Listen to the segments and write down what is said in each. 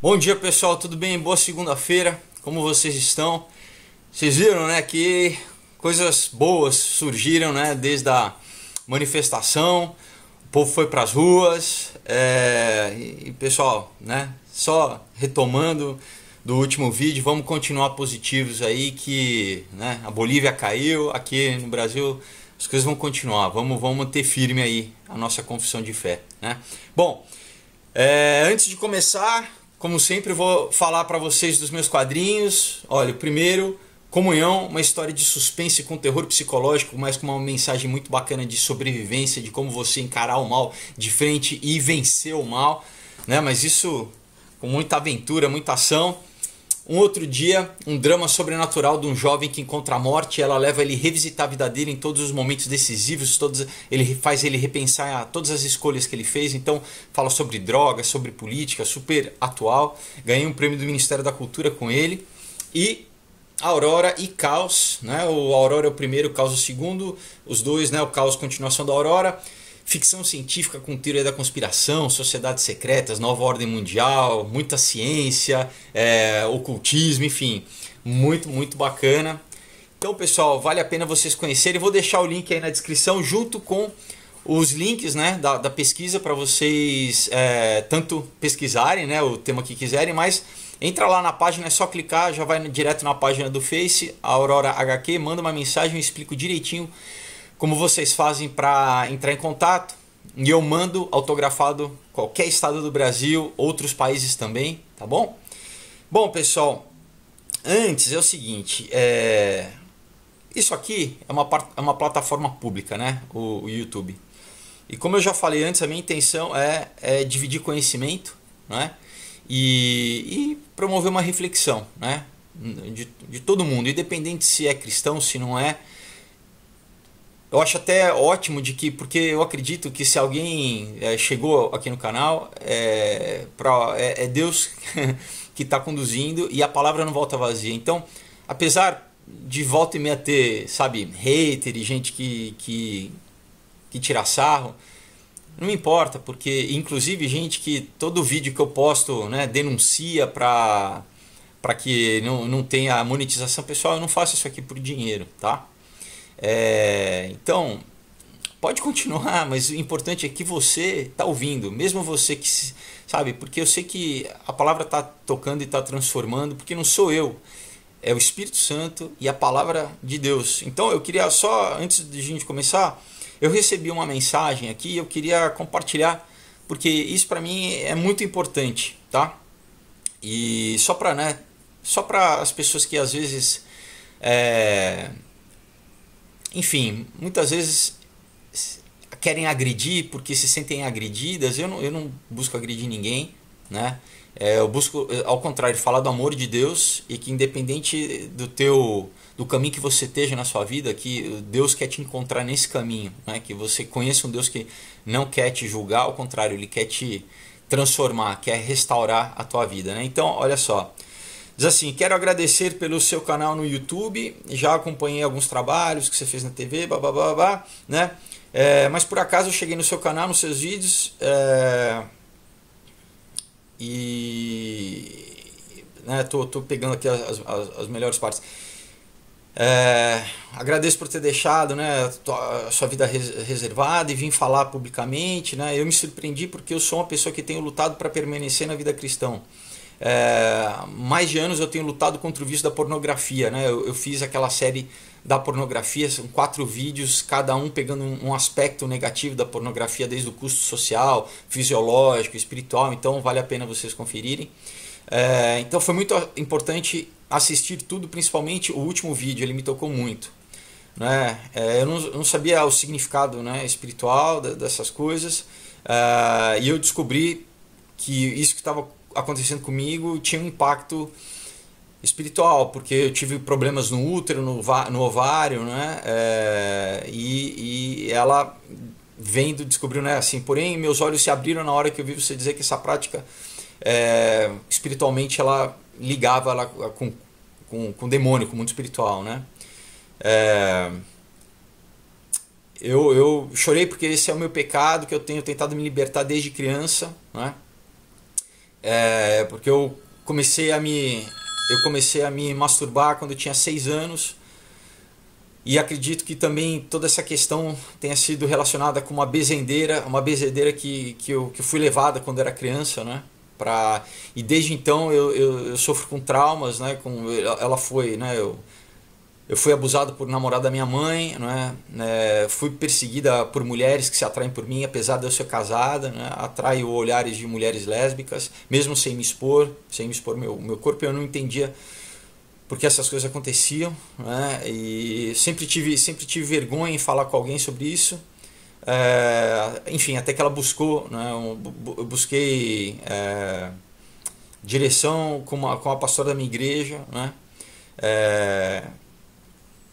Bom dia pessoal, tudo bem? Boa segunda-feira, como vocês estão? Vocês viram né, que coisas boas surgiram né, desde a manifestação, o povo foi para as ruas é... e pessoal, né, só retomando do último vídeo, vamos continuar positivos aí que né, a Bolívia caiu, aqui no Brasil as coisas vão continuar, vamos, vamos manter firme aí a nossa confissão de fé. Né? Bom, é, antes de começar, como sempre, vou falar para vocês dos meus quadrinhos. Olha, o primeiro, Comunhão, uma história de suspense com terror psicológico, mas com uma mensagem muito bacana de sobrevivência, de como você encarar o mal de frente e vencer o mal, né? Mas isso com muita aventura, muita ação. Um outro dia, um drama sobrenatural de um jovem que encontra a morte, ela leva ele a revisitar a vida dele em todos os momentos decisivos, todos, ele faz ele repensar todas as escolhas que ele fez, então fala sobre drogas, sobre política, super atual. Ganhei um prêmio do Ministério da Cultura com ele. E Aurora e Caos, né? O Aurora é o primeiro, o Caos é o segundo, os dois, né? O Caos continuação da Aurora ficção científica com teoria da conspiração, sociedades secretas, nova ordem mundial, muita ciência, é, ocultismo, enfim, muito, muito bacana. Então, pessoal, vale a pena vocês conhecerem. Vou deixar o link aí na descrição junto com os links né, da, da pesquisa para vocês é, tanto pesquisarem né, o tema que quiserem, mas entra lá na página, é só clicar, já vai direto na página do Face, Aurora HQ, manda uma mensagem, eu explico direitinho como vocês fazem para entrar em contato. E eu mando autografado qualquer estado do Brasil, outros países também, tá bom? Bom, pessoal, antes é o seguinte, é... isso aqui é uma, é uma plataforma pública, né? O, o, YouTube. E como eu já falei antes, a minha intenção é, é dividir conhecimento, né? E, e, promover uma reflexão, né? De, de todo mundo, independente se é cristão, se não é, eu acho até ótimo de que, porque eu acredito que se alguém é, chegou aqui no canal, é, pra, é, é Deus que está conduzindo e a palavra não volta vazia. Então, apesar de volta e meia ter, sabe, hater e gente que, que, que tira sarro, não importa, porque inclusive gente que todo vídeo que eu posto né, denuncia para que não, não tenha monetização pessoal, eu não faço isso aqui por dinheiro, tá? É, então, pode continuar, mas o importante é que você está ouvindo, mesmo você que sabe, porque eu sei que a palavra está tocando e está transformando, porque não sou eu, é o Espírito Santo e a palavra de Deus. Então, eu queria só antes de a gente começar, eu recebi uma mensagem aqui e eu queria compartilhar porque isso para mim é muito importante, tá? E só para né, só para as pessoas que às vezes é, enfim, muitas vezes querem agredir porque se sentem agredidas. Eu não, eu não busco agredir ninguém, né? É, eu busco, eh, ao contrário, falar do amor de Deus e que independente do teu do caminho que você esteja na sua vida, que Deus quer te encontrar nesse caminho, né? que você conheça um Deus que não quer te julgar, ao contrário, ele quer te transformar, quer restaurar a tua vida. Né? Então, olha só, Diz assim: quero agradecer pelo seu canal no YouTube, já acompanhei alguns trabalhos que você fez na TV, babá, né? É, mas por acaso eu cheguei no seu canal, nos seus vídeos, é, e né, tô, tô pegando aqui as, as, as melhores partes. É, agradeço por ter deixado né, a sua vida reservada e vim falar publicamente. Né? Eu me surpreendi porque eu sou uma pessoa que tenho lutado para permanecer na vida cristã é, mais de anos eu tenho lutado contra o vício da pornografia. Né? Eu, eu fiz aquela série da pornografia, são quatro vídeos, cada um pegando um, um aspecto negativo da pornografia, desde o custo social, fisiológico, espiritual. Então vale a pena vocês conferirem. É, então foi muito importante assistir tudo, principalmente o último vídeo, ele me tocou muito. Né? É, eu, não, não sabia o significado né, espiritual dessas coisas, é, e eu descobri que isso que estava acontecendo comigo tinha um impacto espiritual, porque eu tive problemas no útero, no, no ovário, né? É, e, e ela vendo, descobriu, né? Assim, porém, meus olhos se abriram na hora que eu vi você dizer que essa prática é, espiritualmente ela ligava ela com, com, com o demônio, com o mundo espiritual, né? É, eu, eu chorei porque esse é o meu pecado que eu tenho tentado me libertar desde criança, né? É, porque eu comecei a me eu comecei a me masturbar quando eu tinha seis anos e acredito que também toda essa questão tenha sido relacionada com uma bezendeira, uma bezendeira que, que, eu, que eu fui levada quando era criança, né? Pra, e desde então eu, eu, eu sofro com traumas, né? Com, ela foi, né? Eu, eu fui abusado por namorada da minha mãe, né? É, fui perseguida por mulheres que se atraem por mim, apesar de eu ser casada, né? atraio olhares de mulheres lésbicas, mesmo sem me expor, sem me expor meu, meu corpo, eu não entendia porque essas coisas aconteciam, né? E sempre tive, sempre tive vergonha em falar com alguém sobre isso. É, enfim, até que ela buscou, né? Eu busquei é, direção com uma, com a pastora da minha igreja, né?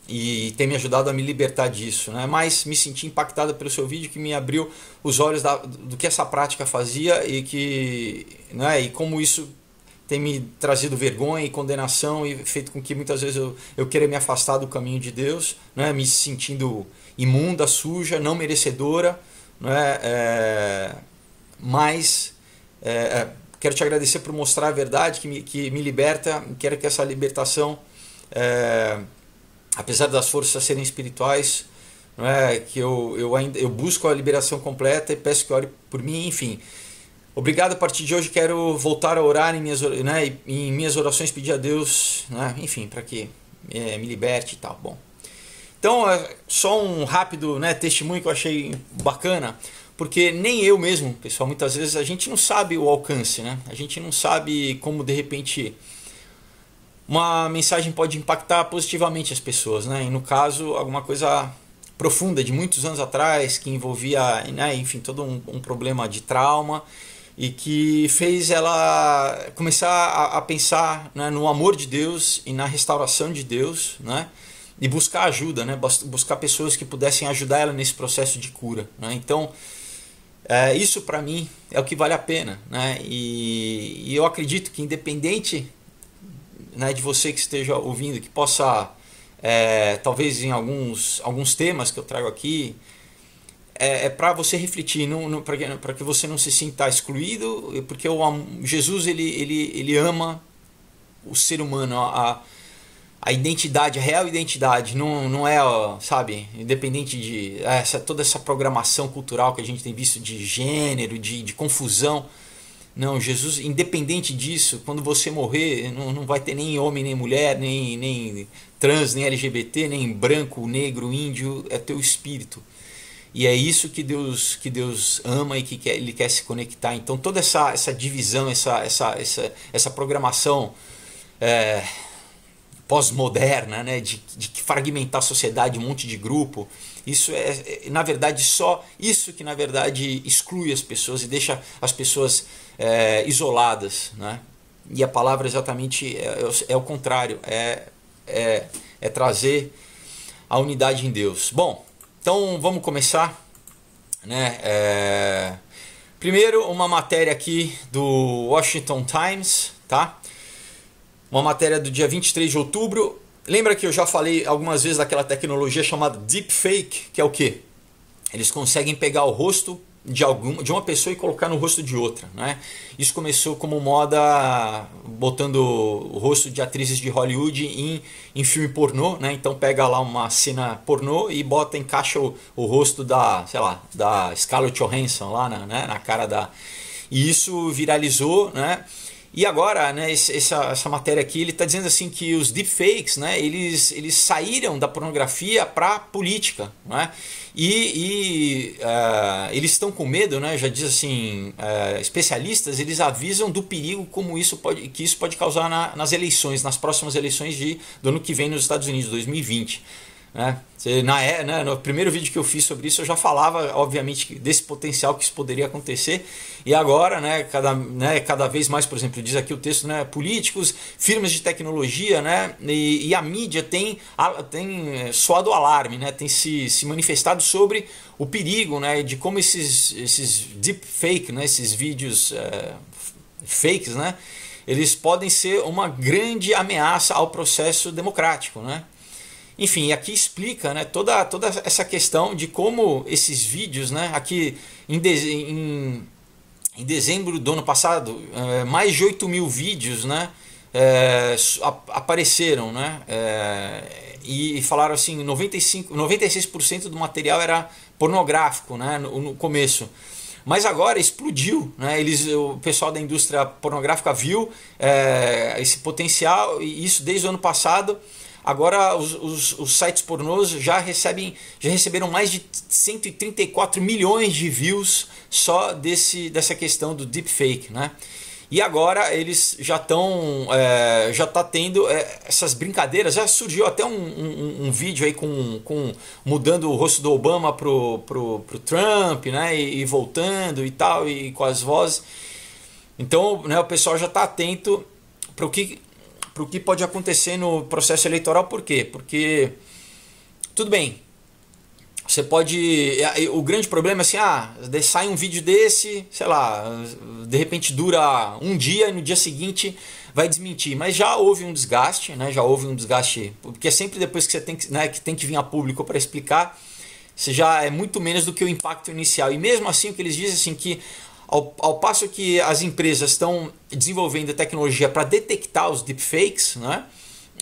e tem me ajudado a me libertar disso, né? Mas me senti impactada pelo seu vídeo que me abriu os olhos da, do que essa prática fazia e que, né? E como isso tem me trazido vergonha e condenação e feito com que muitas vezes eu, eu queira me afastar do caminho de Deus, né? Me sentindo imunda, suja, não merecedora, né? É, mas é, é quero te agradecer por mostrar a verdade que me, que me liberta, quero que essa libertação é, apesar das forças serem espirituais, não é? que eu, eu, ainda, eu busco a liberação completa e peço que ore por mim, enfim. Obrigado, a partir de hoje quero voltar a orar em minhas, né, em minhas orações, pedir a Deus, né, enfim, para que é, me liberte e tal. Bom, então, é só um rápido né, testemunho que eu achei bacana, porque nem eu mesmo, pessoal, muitas vezes a gente não sabe o alcance, né? A gente não sabe como de repente uma mensagem pode impactar positivamente as pessoas, né? E no caso, alguma coisa profunda de muitos anos atrás que envolvia, né, enfim, todo um, um, problema de trauma e que fez ela começar a, a pensar né, no amor de Deus e na restauração de Deus, né? E buscar ajuda, né? Buscar pessoas que pudessem ajudar ela nesse processo de cura, né? Então, é, isso para mim é o que vale a pena, né? E, e eu acredito que independente né, de você que esteja ouvindo, que possa, é, talvez em alguns, alguns temas que eu trago aqui, é, é para você refletir, não, para que, que você não se sinta excluído, porque o, Jesus ele, ele, ele ama o ser humano, a, a identidade, a real identidade, não, não é, sabe, independente de essa, toda essa programação cultural que a gente tem visto de gênero, de, de confusão não, Jesus, independente disso, quando você morrer, não, não vai ter nem homem, nem mulher, nem, nem trans, nem LGBT, nem branco, negro, índio, é teu espírito. E é isso que Deus, que Deus ama e que quer, ele quer se conectar. Então toda essa, essa divisão, essa, essa, essa, essa programação é, pós-moderna, né, de, de fragmentar a sociedade, um monte de grupo, isso é, é, na verdade, só isso que na verdade exclui as pessoas e deixa as pessoas é, isoladas. Né? E a palavra é exatamente é, é, é o contrário, é, é, é trazer a unidade em Deus. Bom, então vamos começar. Né? É... Primeiro, uma matéria aqui do Washington Times, tá? Uma matéria do dia 23 de outubro. Lembra que eu já falei algumas vezes daquela tecnologia chamada deepfake, que é o quê? Eles conseguem pegar o rosto de, algum, de uma pessoa e colocar no rosto de outra. Né? Isso começou como moda botando o rosto de atrizes de Hollywood em, em filme pornô, né? então pega lá uma cena pornô e bota, encaixa o, o rosto da, sei lá, da Scarlett Johansson lá na, né? na cara da... E isso viralizou, né? E agora, né, essa, essa matéria aqui, ele está dizendo assim que os deepfakes, né, eles, eles saíram da pornografia para política, né? E, e uh, eles estão com medo, né? Já diz assim, uh, especialistas, eles avisam do perigo como isso pode, que isso pode causar na, nas eleições, nas próximas eleições de, do ano que vem nos Estados Unidos, 2020. Né? Na, é, né, no primeiro vídeo que eu fiz sobre isso, eu já falava, obviamente, desse potencial que isso poderia acontecer. E agora, né, cada, né, cada vez mais, por exemplo, diz aqui o texto, né, políticos, firmas de tecnologia né, e, e a mídia tem, tem eh, soado alarme, né, tem se, se manifestado sobre o perigo né, de como esses, esses deepfake, né, esses vídeos é, fakes, né, eles podem ser uma grande ameaça ao processo democrático. Né? Enfim, aqui explica né, toda, toda essa questão de como esses vídeos, né, aqui em, de, em, em dezembro do ano passado, é, mais de 8 mil vídeos né, é, apareceram né, é, e falaram assim: 95, 96% do material era pornográfico né, no, no começo. Mas agora explodiu, né? Eles, o pessoal da indústria pornográfica viu é, esse potencial e isso desde o ano passado Agora os, os, os, sites pornôs já recebem, já receberam mais de 134 milhões de views só desse, dessa questão do deepfake, né? E agora eles já estão, é, já tá tendo é, essas brincadeiras. Já surgiu até um, um, um, vídeo aí com, com mudando o rosto do Obama pro, pro, pro Trump, né? E, e voltando e tal, e com as vozes. Então, né, o pessoal já está atento para o que para o que pode acontecer no processo eleitoral, por quê? Porque, tudo bem, você pode. O grande problema é assim: ah, sai um vídeo desse, sei lá, de repente dura um dia e no dia seguinte vai desmentir. Mas já houve um desgaste, né? Já houve um desgaste, porque é sempre depois que você tem que, né, que, tem que vir a público para explicar, você já é muito menos do que o impacto inicial. E mesmo assim, o que eles dizem assim que ao, ao passo que as empresas estão desenvolvendo tecnologia para detectar os deepfakes, né?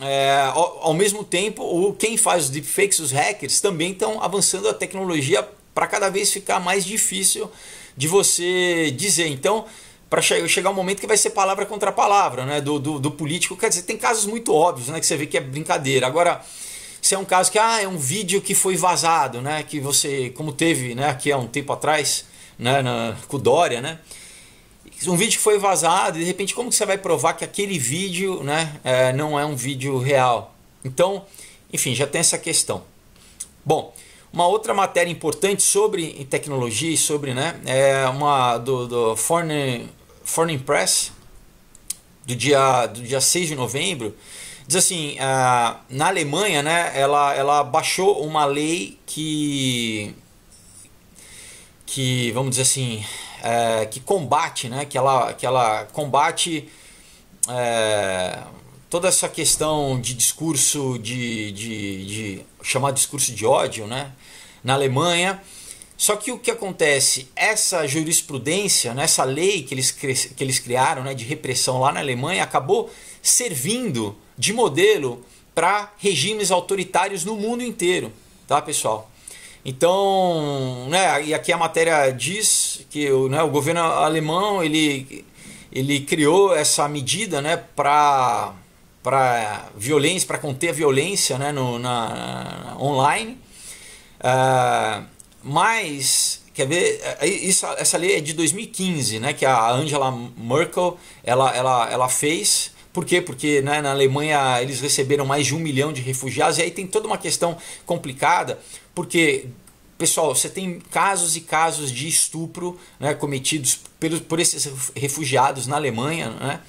É, ao, ao, mesmo tempo, o, quem faz os deepfakes, os hackers, também estão avançando a tecnologia para cada vez ficar mais difícil de você dizer. Então, para che chegar um momento que vai ser palavra contra palavra né, do, do, do, político. Quer dizer, tem casos muito óbvios né, que você vê que é brincadeira. Agora, se é um caso que ah, é um vídeo que foi vazado, né, que você, como teve né, aqui há um tempo atrás, né, na, com o Dória, né? Um vídeo que foi vazado, e de repente, como que você vai provar que aquele vídeo né, é, não é um vídeo real? Então, enfim, já tem essa questão. Bom, uma outra matéria importante sobre tecnologia e sobre, né, é uma do, do Foreign, Foreign Press, do dia, do dia 6 de novembro, diz assim, ah, na Alemanha, né, ela, ela baixou uma lei que que vamos dizer assim é, que combate, né? Que ela, que ela combate é, toda essa questão de discurso de, de, de chamar discurso de ódio, né? Na Alemanha. Só que o que acontece? Essa jurisprudência, né, essa lei que eles, que eles criaram né, de repressão lá na Alemanha acabou servindo de modelo para regimes autoritários no mundo inteiro, tá pessoal? Então, né, e aqui a matéria diz que né, o governo alemão ele, ele criou essa medida né, para para violência, para conter a violência né, no, na, online. Uh, mas, quer ver, é, é, isso, essa lei é de 2015, né, que a Angela Merkel ela, ela, ela fez por quê? Porque né, na Alemanha eles receberam mais de um milhão de refugiados, e aí tem toda uma questão complicada, porque pessoal, você tem casos e casos de estupro né, cometidos pelos, por esses refugiados na Alemanha, né?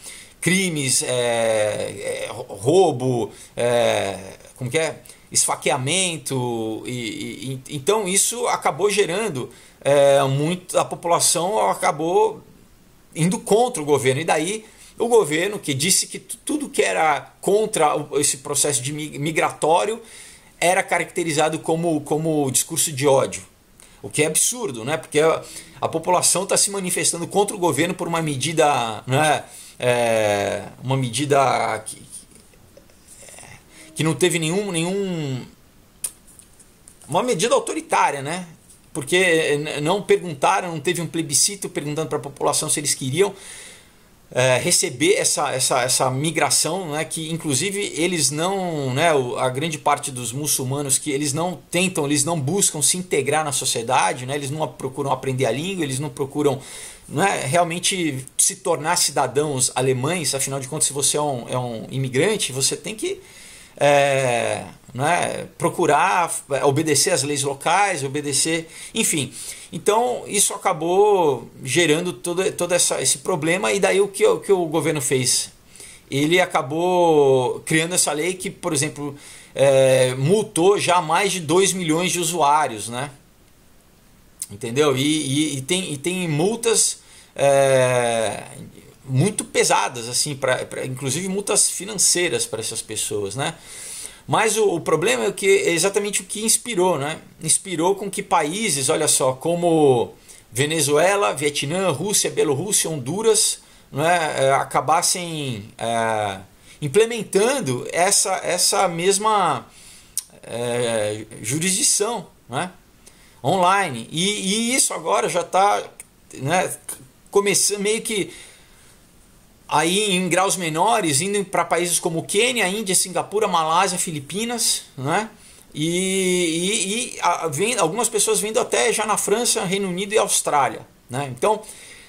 crimes, é, é, roubo, é, como que é? esfaqueamento, e, e, então isso acabou gerando é, muito, a população acabou indo contra o governo, e daí o governo, que disse que tudo que era contra esse processo de migratório era caracterizado como, como discurso de ódio. O que é absurdo, né? Porque a, a população está se manifestando contra o governo por uma medida, né? É, uma medida que, que não teve nenhum, nenhum. Uma medida autoritária, né? Porque não perguntaram, não teve um plebiscito perguntando para a população se eles queriam é, receber essa, essa, essa migração, né, que inclusive eles não, né, a grande parte dos muçulmanos que eles não tentam, eles não buscam se integrar na sociedade, né, eles não procuram aprender a língua, eles não procuram né, realmente se tornar cidadãos alemães, afinal de contas, se você é um, é um imigrante, você tem que é, né, procurar é, obedecer as leis locais, obedecer, enfim. Então isso acabou gerando todo, todo essa, esse problema e daí o que, o que o governo fez? Ele acabou criando essa lei que, por exemplo, é, multou já mais de 2 milhões de usuários, né? Entendeu? E, e, e tem, e tem multas é, muito pesadas, assim, pra, pra, inclusive multas financeiras para essas pessoas, né? Mas o, o, problema é que é exatamente o que inspirou, né? Inspirou com que países, olha só, como Venezuela, Vietnã, Rússia, Bielorrússia, Honduras, né, é, acabassem é, implementando essa, essa mesma é, jurisdição né, online. E, e isso agora já está né, começando meio que aí em graus menores, indo para países como Quênia, Índia, Singapura, Malásia, Filipinas, né? E, e, e a, vem, algumas pessoas vindo até já na França, Reino Unido e Austrália, né? Então,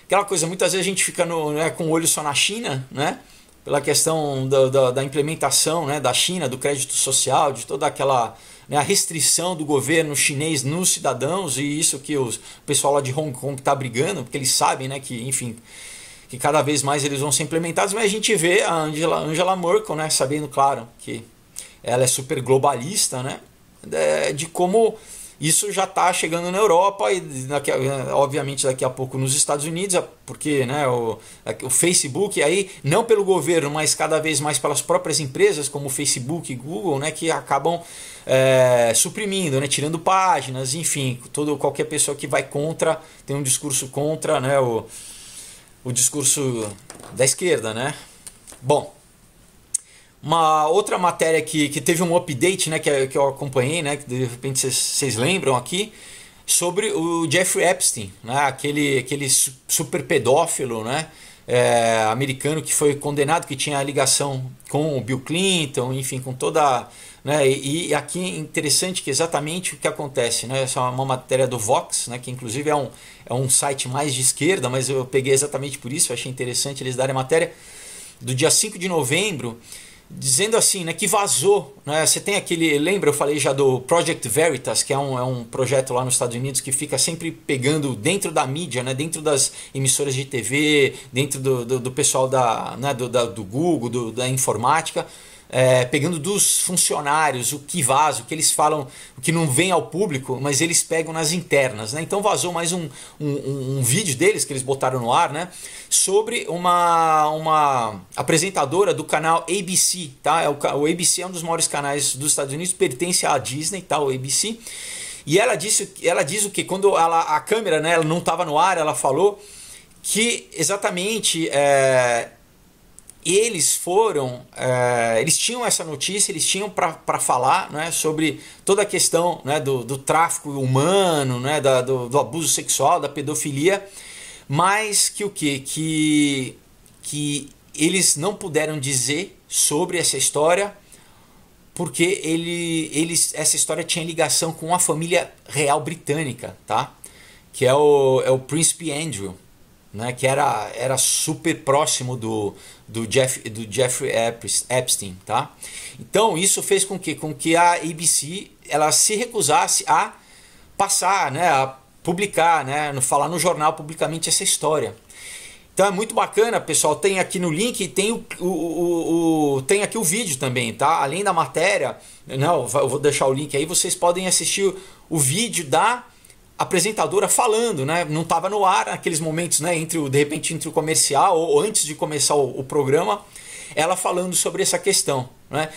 aquela coisa, muitas vezes a gente fica no, né, com o olho só na China, né? Pela questão da, da, da, implementação né, da China, do crédito social, de toda aquela né, restrição do governo chinês nos cidadãos, e isso que os, o pessoal lá de Hong Kong está brigando, porque eles sabem né, que, enfim, que cada vez mais eles vão ser implementados, mas a gente vê a Angela, Angela Merkel, né, sabendo, claro, que ela é super globalista, né, é, de como isso já está chegando na Europa e daqui, obviamente daqui a pouco nos Estados Unidos, porque né, o, o, Facebook aí não pelo governo, mas cada vez mais pelas próprias empresas como Facebook e Google, né, que acabam é, suprimindo, né, tirando páginas, enfim, todo qualquer pessoa que vai contra tem um discurso contra, né, o, o discurso da esquerda, né? Bom, uma outra matéria que, que teve um update, né, que, que eu acompanhei, né, que de repente vocês lembram aqui, sobre o Jeffrey Epstein, né, aquele, aquele super pedófilo, né, é, americano que foi condenado, que tinha ligação com o Bill Clinton, enfim, com toda. Né, e, e aqui é interessante que exatamente o que acontece, né, essa é uma matéria do Vox, né, que inclusive é um, é um site mais de esquerda, mas eu peguei exatamente por isso, achei interessante eles darem a matéria, do dia 5 de novembro, dizendo assim, né, que vazou. Né? Você tem aquele, lembra, eu falei já do Project Veritas, que é um, é um projeto lá nos Estados Unidos que fica sempre pegando dentro da mídia, né, dentro das emissoras de TV, dentro do, do, do pessoal da, né, do, da, do Google, do, da informática, é, pegando dos funcionários o que vaza, o que eles falam, o que não vem ao público, mas eles pegam nas internas. Né? Então vazou mais um, um, um, vídeo deles que eles botaram no ar, né? Sobre uma, uma apresentadora do canal ABC, tá? É o, o ABC é um dos maiores canais dos Estados Unidos, pertence à Disney, tá? O ABC. E ela disse, ela diz o que quando ela, a câmera, né? Ela não estava no ar, ela falou que exatamente é, eles foram, eh, eles tinham essa notícia, eles tinham para falar né, sobre toda a questão né, do, do tráfico humano, né, da, do, do, abuso sexual, da pedofilia, mas que o quê? que? Que eles não puderam dizer sobre essa história porque ele, eles, essa história tinha ligação com a família real britânica, tá? que é o, é o príncipe Andrew né, que era, era super próximo do, do, Jeff, do Jeffrey Epstein, tá? Então isso fez com que, com que a ABC ela se recusasse a passar, né, a publicar, né, no, falar no jornal publicamente essa história. Então é muito bacana, pessoal. Tem aqui no link, tem, o, o, o, tem aqui o vídeo também, tá? Além da matéria, não, né, eu vou deixar o link aí, vocês podem assistir o vídeo da apresentadora falando, né? Não estava no ar aqueles momentos, né? Entre o de repente entre o comercial ou antes de começar o, o programa, ela falando sobre essa questão, né?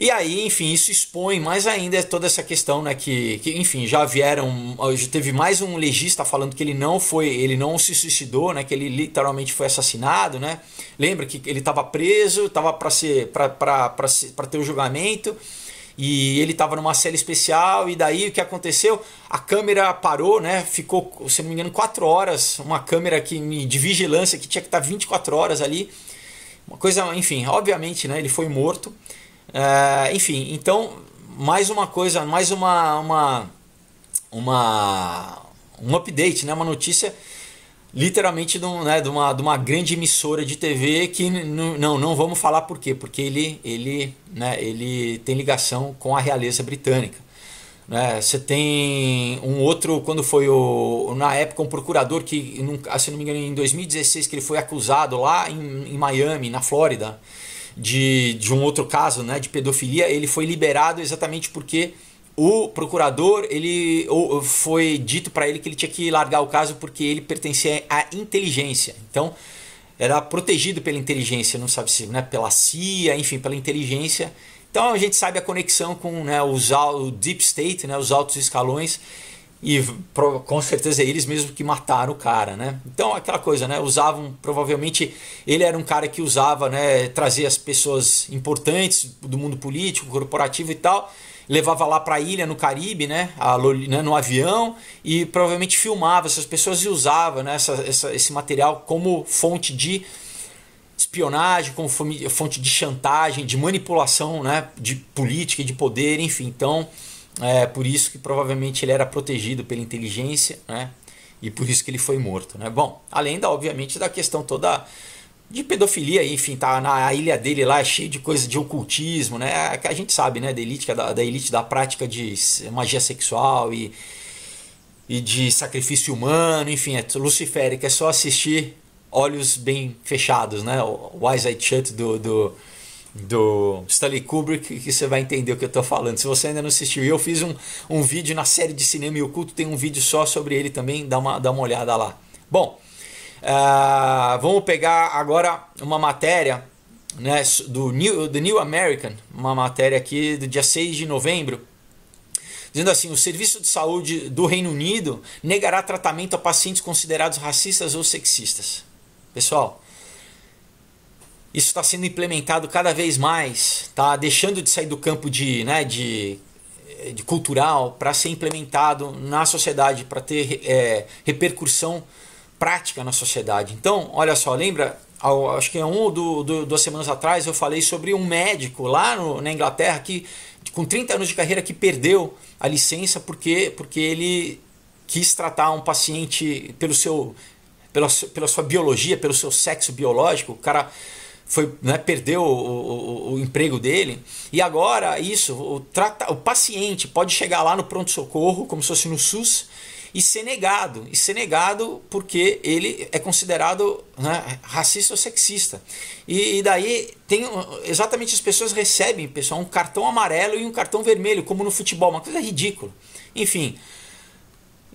E aí, enfim, isso expõe mais ainda toda essa questão, né? Que, que enfim, já vieram. Já teve mais um legista falando que ele não foi, ele não se suicidou, né? Que ele literalmente foi assassinado, né? Lembra que ele estava preso, estava para ser, para ter o julgamento e ele estava numa série especial e daí o que aconteceu? A câmera parou, né? Ficou, se não me engano, quatro horas, uma câmera que de vigilância que tinha que tá estar 24 horas ali. Uma coisa, enfim, obviamente, né? Ele foi morto. É, enfim, então mais uma coisa, mais uma uma uma um update, né? Uma notícia literalmente de, um, né, de, uma, de uma grande emissora de TV que não, não vamos falar por quê, porque ele, ele, né, ele tem ligação com a realeza britânica. Né? Você tem um outro, quando foi o, na época, um procurador que, ah, se não me engano, em 2016, que ele foi acusado lá em, em Miami, na Flórida, de, de um outro caso né, de pedofilia, ele foi liberado exatamente porque o procurador, ele foi dito para ele que ele tinha que largar o caso porque ele pertencia à inteligência. Então, era protegido pela inteligência, não sabe se, né, pela CIA, enfim, pela inteligência. Então, a gente sabe a conexão com né, os, o deep state, né, os altos escalões e com certeza eles mesmo que mataram o cara, né? Então aquela coisa, né? Usavam provavelmente ele era um cara que usava, né? Trazer as pessoas importantes do mundo político, corporativo e tal, levava lá para a ilha no Caribe, né, Loli, né, no avião, e provavelmente filmava essas pessoas e usava né, essa, essa, esse material como fonte de espionagem, como fonte de chantagem, de manipulação né, de política e de poder, enfim. Então, é por isso que provavelmente ele era protegido pela inteligência, né? E por isso que ele foi morto, né? Bom, além da, obviamente, da questão toda de pedofilia, enfim, tá na ilha dele lá, é cheio de coisa de ocultismo, né? A, é a gente sabe, né, da elite, da, da elite da prática de magia sexual e, e de sacrifício humano, enfim, é luciférica, é só assistir olhos bem fechados, né? O Eyes Eye Shut do, do, do Stanley Kubrick, que você vai entender o que eu tô falando. Se você ainda não assistiu, eu fiz um, um vídeo na série de cinema e oculto, tem um vídeo só sobre ele também, dá uma, dá uma olhada lá. Bom, Uh, vamos pegar agora uma matéria né, do New, The New American, uma matéria aqui do dia 6 de novembro, dizendo assim: o Serviço de Saúde do Reino Unido negará tratamento a pacientes considerados racistas ou sexistas. Pessoal, isso está sendo implementado cada vez mais, tá? deixando de sair do campo de, né, de, de cultural para ser implementado na sociedade, para ter é, repercussão prática na sociedade. Então, olha só, lembra, acho que é um do, do, duas semanas atrás eu falei sobre um médico lá no, na Inglaterra que com 30 anos de carreira que perdeu a licença porque, porque ele quis tratar um paciente pelo seu pela, pela sua biologia, pelo seu sexo biológico, o cara foi, né, perdeu o, o, o, emprego dele. E agora, isso, o, trata, o paciente pode chegar lá no pronto-socorro, como se fosse no SUS, e ser negado. E ser negado porque ele é considerado né, racista ou sexista. E, e, daí tem exatamente as pessoas recebem, pessoal, um cartão amarelo e um cartão vermelho, como no futebol, uma coisa ridícula. Enfim.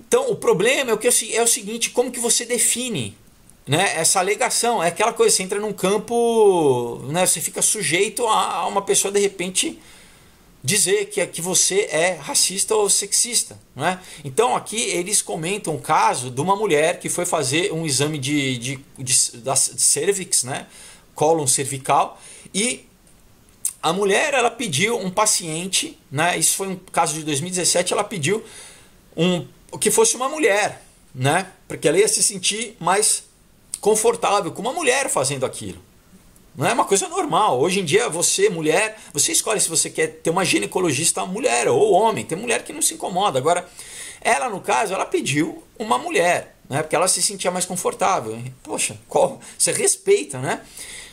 Então o problema é o, que é o seguinte, como que você define né, essa alegação? É aquela coisa, você entra num campo, né, você fica sujeito a, a uma pessoa de repente dizer que, é, que você é racista ou sexista. Né? Então aqui eles comentam o caso de uma mulher que foi fazer um exame de, de, de, cervix, né? cólon cervical, e a mulher ela pediu um paciente, né? isso foi um caso de 2017, ela pediu um, que fosse uma mulher, né? porque ela ia se sentir mais confortável com uma mulher fazendo aquilo. Não é uma coisa normal. Hoje em dia, você, mulher, você escolhe se você quer ter uma ginecologista mulher ou homem. Tem mulher que não se incomoda. Agora, ela, no caso, ela pediu uma mulher, né? Porque ela se sentia mais confortável. Poxa, qual? você respeita, né?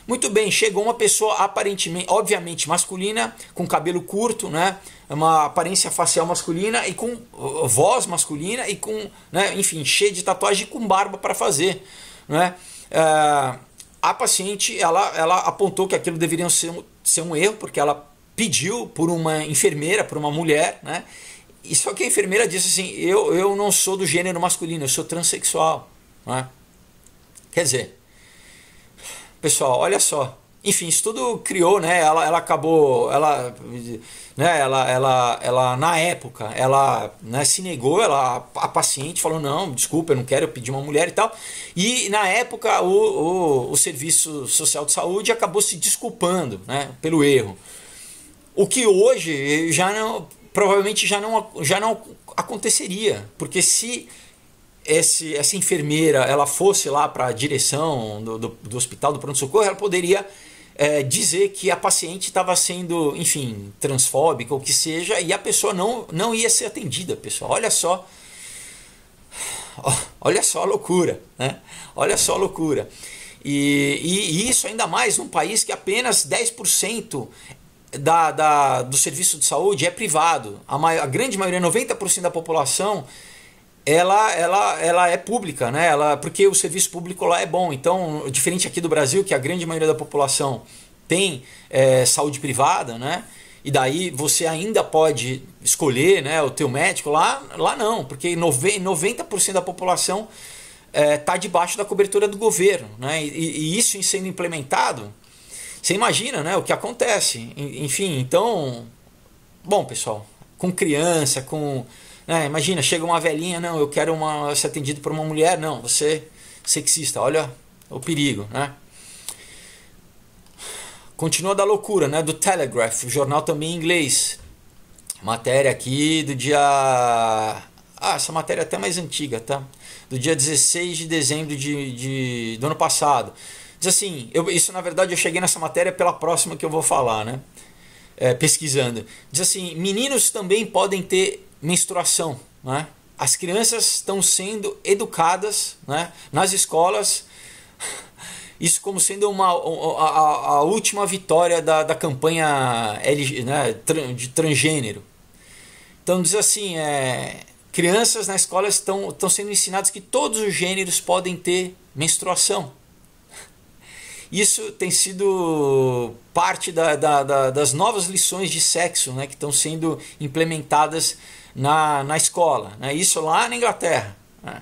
Muito bem, chegou uma pessoa aparentemente, obviamente masculina, com cabelo curto, né? Uma aparência facial masculina e com uh, voz masculina e com, né? enfim, cheia de tatuagem e com barba para fazer, né? É a paciente ela, ela apontou que aquilo deveria ser, ser um erro, porque ela pediu por uma enfermeira, por uma mulher, né? E só que a enfermeira disse assim: eu, eu não sou do gênero masculino, eu sou transexual. Né? Quer dizer, pessoal, olha só enfim, isso tudo criou, né? Ela, ela acabou, ela, né? Ela, ela, ela na época, ela né, se negou, ela a paciente falou não, desculpa, eu não quero, pedir uma mulher e tal. E na época o, o, o serviço social de saúde acabou se desculpando, né? Pelo erro. O que hoje eh, já não, provavelmente já não, já não aconteceria, porque se esse, essa enfermeira ela fosse lá para a direção do, do, do hospital do pronto socorro, ela poderia é, dizer que a paciente estava sendo, enfim, transfóbica ou que seja, e a pessoa não, não ia ser atendida, pessoal. Olha só. Olha só a loucura, né? Olha só a loucura. E, e, e isso ainda mais num país que apenas 10% da, da, do serviço de saúde é privado. A, maior, a grande maioria, 90% da população, ela, ela, ela é pública, né? Ela, porque o serviço público lá é bom. Então, diferente aqui do Brasil, que a grande maioria da população tem é, saúde privada, né? E daí você ainda pode escolher né, o teu médico. Lá, lá não, porque 90% da população está é, tá debaixo da cobertura do governo. Né? E, e isso sendo implementado, você imagina né, o que acontece. Enfim, então... Bom, pessoal, com criança, com é, imagina, chega uma velhinha, não, eu quero uma, ser atendido por uma mulher, não, você sexista, olha o perigo, né? Continua da loucura, né? Do Telegraph, jornal também em inglês. Matéria aqui do dia. Ah, essa matéria é até mais antiga, tá? Do dia 16 de dezembro de, de, do ano passado. Diz assim: eu, isso na verdade eu cheguei nessa matéria pela próxima que eu vou falar, né? É, pesquisando. Diz assim: meninos também podem ter menstruação. Né? As crianças estão sendo educadas né, nas escolas, isso como sendo uma, a, a última vitória da, da campanha LG, né, de transgênero. Então diz assim, é, crianças na escola estão, estão sendo ensinadas que todos os gêneros podem ter menstruação. Isso tem sido parte da, da, da, das novas lições de sexo né, que estão sendo implementadas na, na escola, né? isso lá na Inglaterra. Né?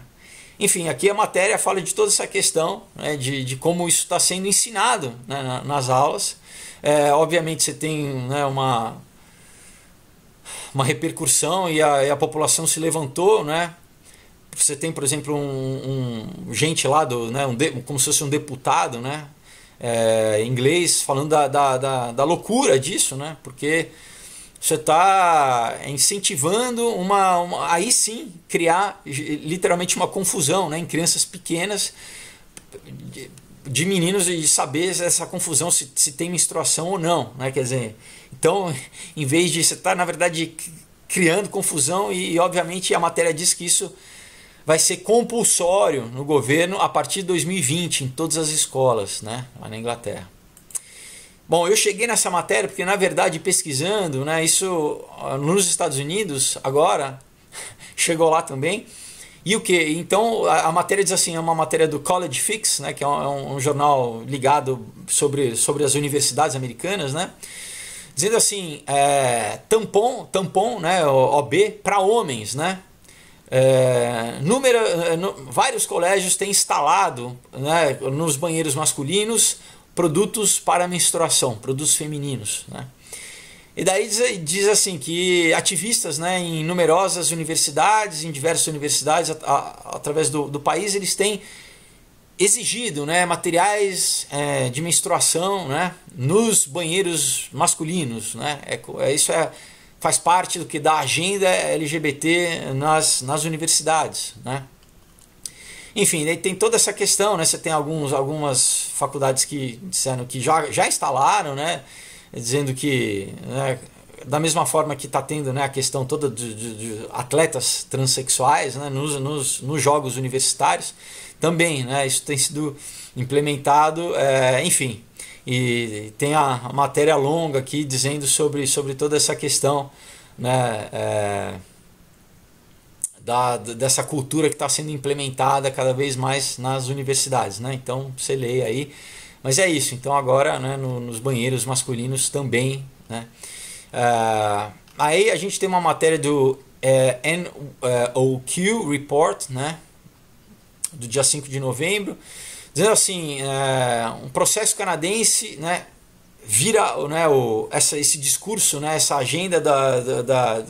Enfim, aqui a matéria fala de toda essa questão, né, de, de como isso está sendo ensinado né, nas aulas. É, obviamente você tem né, uma, uma repercussão e a, e a população se levantou, né? Você tem, por exemplo, um, um gente lá do, né, um de, como se fosse um deputado, né, é, inglês, falando da, da, da, da loucura disso, né? Porque você está incentivando uma, uma, Aí sim, criar literalmente uma confusão né, em crianças pequenas, de, de meninos, de saber essa confusão se, se tem menstruação ou não. Né, quer dizer, então, em vez de. Você está, na verdade, criando confusão e, e, obviamente, a matéria diz que isso vai ser compulsório no governo a partir de 2020 em todas as escolas né, lá na Inglaterra. Bom, eu cheguei nessa matéria porque, na verdade, pesquisando, né, isso ah, nos Estados Unidos, agora, chegou lá também. E o que? Então, a, a, matéria diz assim: é uma matéria do College Fix, né, que é, é um, um jornal ligado sobre, sobre as universidades americanas, né? Dizendo assim: é, tampon, tampon, né, OB, para homens, né? É, número, é, vários colégios têm instalado né, nos banheiros masculinos produtos para menstruação, produtos femininos. Né? E daí diz, diz, assim que ativistas né, em numerosas universidades, em diversas universidades a, a, através do, do, país, eles têm exigido né, materiais é, de menstruação né, nos banheiros masculinos. Né? É, é, isso é, faz parte do que da agenda LGBT nas, nas universidades. Né? Enfim, daí tem toda essa questão, né? Você tem alguns, algumas faculdades que disseram que já, já instalaram, né? Dizendo que. Né? da mesma forma que está tendo né, a questão toda de, de, de atletas transexuais né, nos, nos, nos, jogos universitários, também né, isso tem sido implementado, é, enfim. E tem a, matéria longa aqui dizendo sobre, sobre toda essa questão né, é, da, dessa cultura que está sendo implementada cada vez mais nas universidades. Né? Então, você lê aí. Mas é isso. Então, agora né, no, nos banheiros masculinos também. Né? Uh, aí a gente tem uma matéria do uh, eh, NOQ Report, né? do dia 5 de novembro, dizendo assim: uh, um processo canadense né, vira né, o, essa, esse discurso, né, essa agenda da, da, da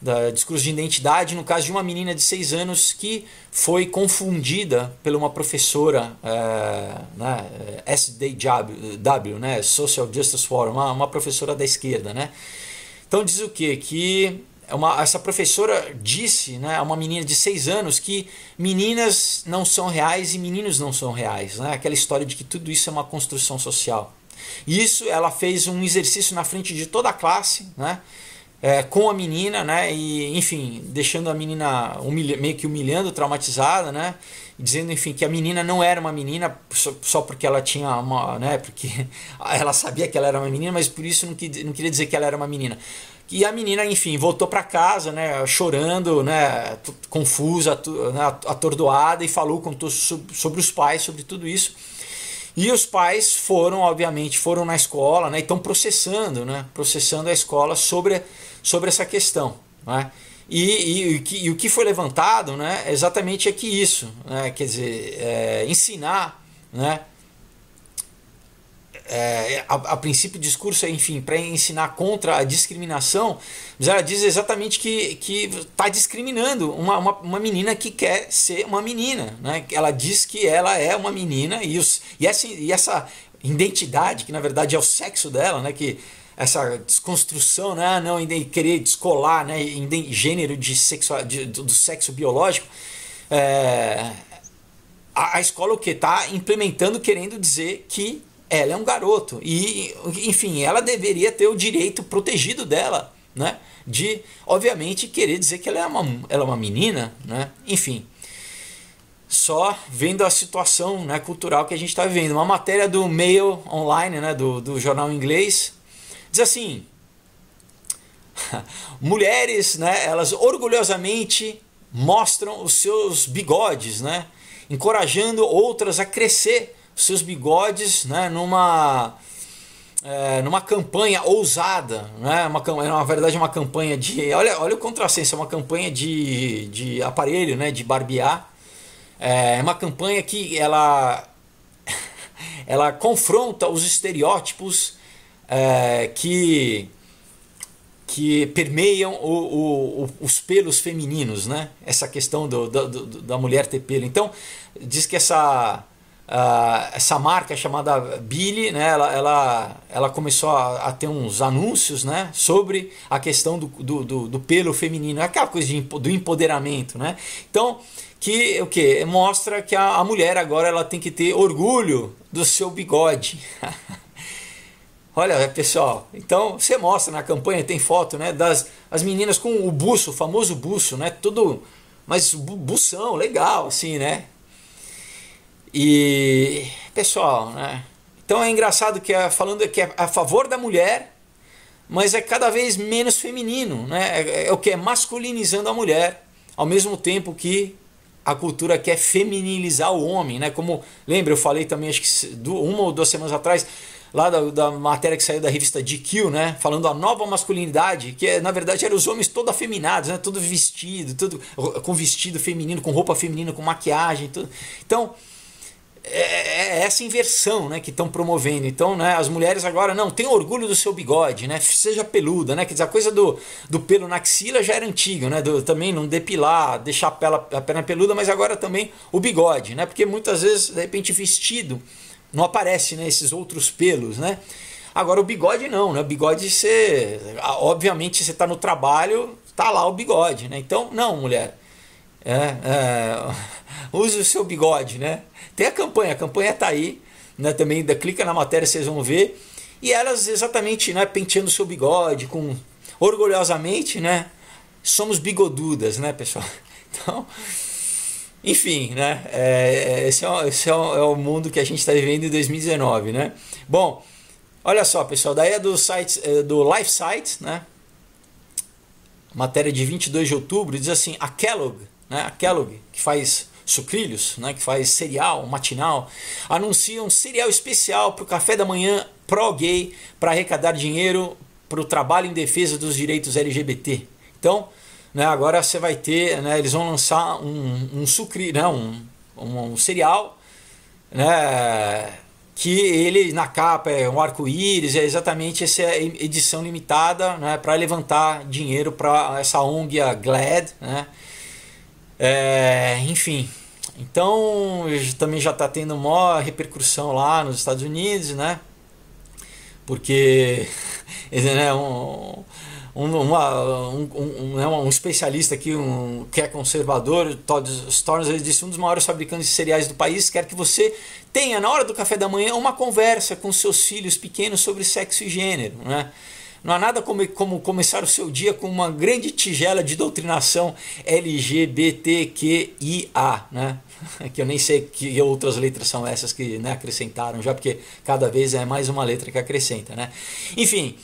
da discurso de identidade, no caso de uma menina de 6 anos que foi confundida por uma professora é, né, eh, SDW, né, Social Justice Forum, uma, uma, professora da esquerda. Né? Então diz o quê? que? É uma, essa professora disse né, a uma menina de 6 anos que meninas não são reais e meninos não são reais. Né? Aquela história de que tudo isso é uma construção social. E isso ela fez um exercício na frente de toda a classe, né? é, com a menina, né? E, enfim, deixando a menina meio que humilhando, traumatizada, né? Dizendo, enfim, que a menina não era uma menina só, só, porque ela tinha uma, né? Porque ela sabia que ela era uma menina, mas por isso não, que, não queria dizer que ela era uma menina. E a menina, enfim, voltou para casa, né? Chorando, né? Confusa, né, atordoada e falou, contou sobre os pais, sobre tudo isso. E os pais foram, obviamente, foram na escola né, e estão processando, né, processando a escola sobre, sobre essa questão. Né? E, e, e, que, e o que foi levantado né, é exatamente é que isso, né, quer dizer, é, ensinar né, é, a, a, princípio, discurso é, enfim, para ensinar contra a discriminação, mas ela diz exatamente que está discriminando uma, uma, uma, menina que quer ser uma menina. Né? Ela diz que ela é uma menina e, os, e, essa, e essa identidade, que na verdade é o sexo dela, né? que essa desconstrução, né? Ah, não querer descolar né? gênero de sexo, de, do sexo biológico. É, a, a escola o que está implementando querendo dizer que ela é um garoto. E, enfim, ela deveria ter o direito protegido dela, né? De, obviamente, querer dizer que ela é uma, ela é uma menina, né? Enfim. Só vendo a situação né, cultural que a gente está vivendo. Uma matéria do Mail Online, né, do, do jornal inglês, diz assim: mulheres, né, elas orgulhosamente mostram os seus bigodes, né, encorajando outras a crescer seus bigodes né, numa, é, numa campanha ousada, né, uma, é, na verdade uma campanha de, olha, olha o contrassenso, é uma campanha de, de aparelho, né, de barbear, é, é uma campanha que ela, ela confronta os estereótipos é, que que permeiam o, o, os pelos femininos, né? Essa questão do, do, do, da mulher ter pelo. Então, diz que essa, Uh, essa marca chamada Billy, né, ela, ela, ela começou a, a, ter uns anúncios né, sobre a questão do, do, do, do pelo feminino, é aquela coisa de, do empoderamento. Né? Então, que o que mostra que a, a mulher agora ela tem que ter orgulho do seu bigode. Olha, pessoal, então você mostra na campanha, tem foto né, das as meninas com o buço, o famoso buço, né, tudo, mas bução, legal, assim, né, e pessoal, né? Então é engraçado que é, falando que é a favor da mulher, mas é cada vez menos feminino, né? É, é, é o que é masculinizando a mulher, ao mesmo tempo que a cultura quer feminilizar o homem, né? Como lembra, eu falei também acho que uma ou duas semanas atrás lá da, da, matéria que saiu da revista GQ, né? Falando a nova masculinidade, que é, na verdade eram os homens todo afeminados, né? Todo vestido, todo com vestido feminino, com roupa feminina, com maquiagem, tudo. Então, é, é, é, essa inversão né, que estão promovendo. Então, né, as mulheres agora, não, têm orgulho do seu bigode, né? Seja peluda, né? Quer dizer, a coisa do, do pelo na axila já era antiga, né? Do, também não depilar, deixar a, pela, a perna peluda, mas agora também o bigode, né? Porque muitas vezes, de repente, vestido não aparece né, esses outros pelos, né? Agora o bigode não, né? O bigode você. Obviamente, você está no trabalho, tá lá o bigode, né? Então, não, mulher. É, é use o seu bigode, né? Tem a campanha, a campanha está aí, né? Também da, clica na matéria, vocês vão ver. E elas exatamente, né? Penteando o seu bigode, com orgulhosamente, né? Somos bigodudas, né, pessoal? Então, enfim, né? É, esse, é, esse é, é, é o mundo que a gente está vivendo em 2019, né? Bom, olha só, pessoal, daí é do site, é do Life Site, né? matéria de 22 de outubro, diz assim: a Kellogg, né, a Kellogg, que faz Sucrilhos, né, que faz cereal matinal, anuncia um cereal especial para o café da manhã pró-gay para arrecadar dinheiro para o trabalho em defesa dos direitos LGBT. Então, né, agora você vai ter, né, eles vão lançar um, um sucri, né, um, um, um cereal, né, que ele na capa é um arco-íris, é exatamente essa edição limitada, né, para levantar dinheiro para essa ONG, a GLAD, né, é, enfim, então, também já está tendo maior repercussão lá nos Estados Unidos, né? Porque né, um, um, uma, um, um, né, um, especialista aqui, um, que é conservador, Todd Storms, ele disse um dos maiores fabricantes de cereais do país quer que você tenha, na hora do café da manhã, uma conversa com seus filhos pequenos sobre sexo e gênero, né? Não há nada como, como começar o seu dia com uma grande tigela de doutrinação LGBTQIA, né? que eu nem sei que outras letras são essas que né, acrescentaram já, porque cada vez é mais uma letra que acrescenta. Né? Enfim,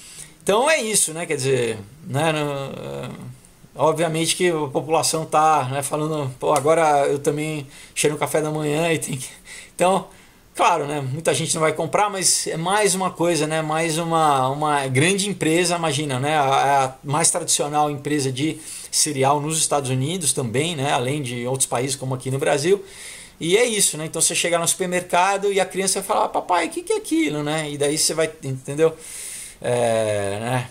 então é isso, né? quer dizer, né, no, eh, obviamente que a população está né, falando, pô, agora eu também cheiro o café da manhã e tem que... Então, Claro, né? Muita gente não vai comprar, mas é mais uma coisa, né? Mais uma, uma grande empresa, imagina, né? A, a mais tradicional empresa de cereal nos Estados Unidos também, né? Além de outros países como aqui no Brasil. E é isso, né? Então você chega no supermercado e a criança vai falar, ah, papai, o que, que é aquilo, né? E daí você vai, entendeu? É, né?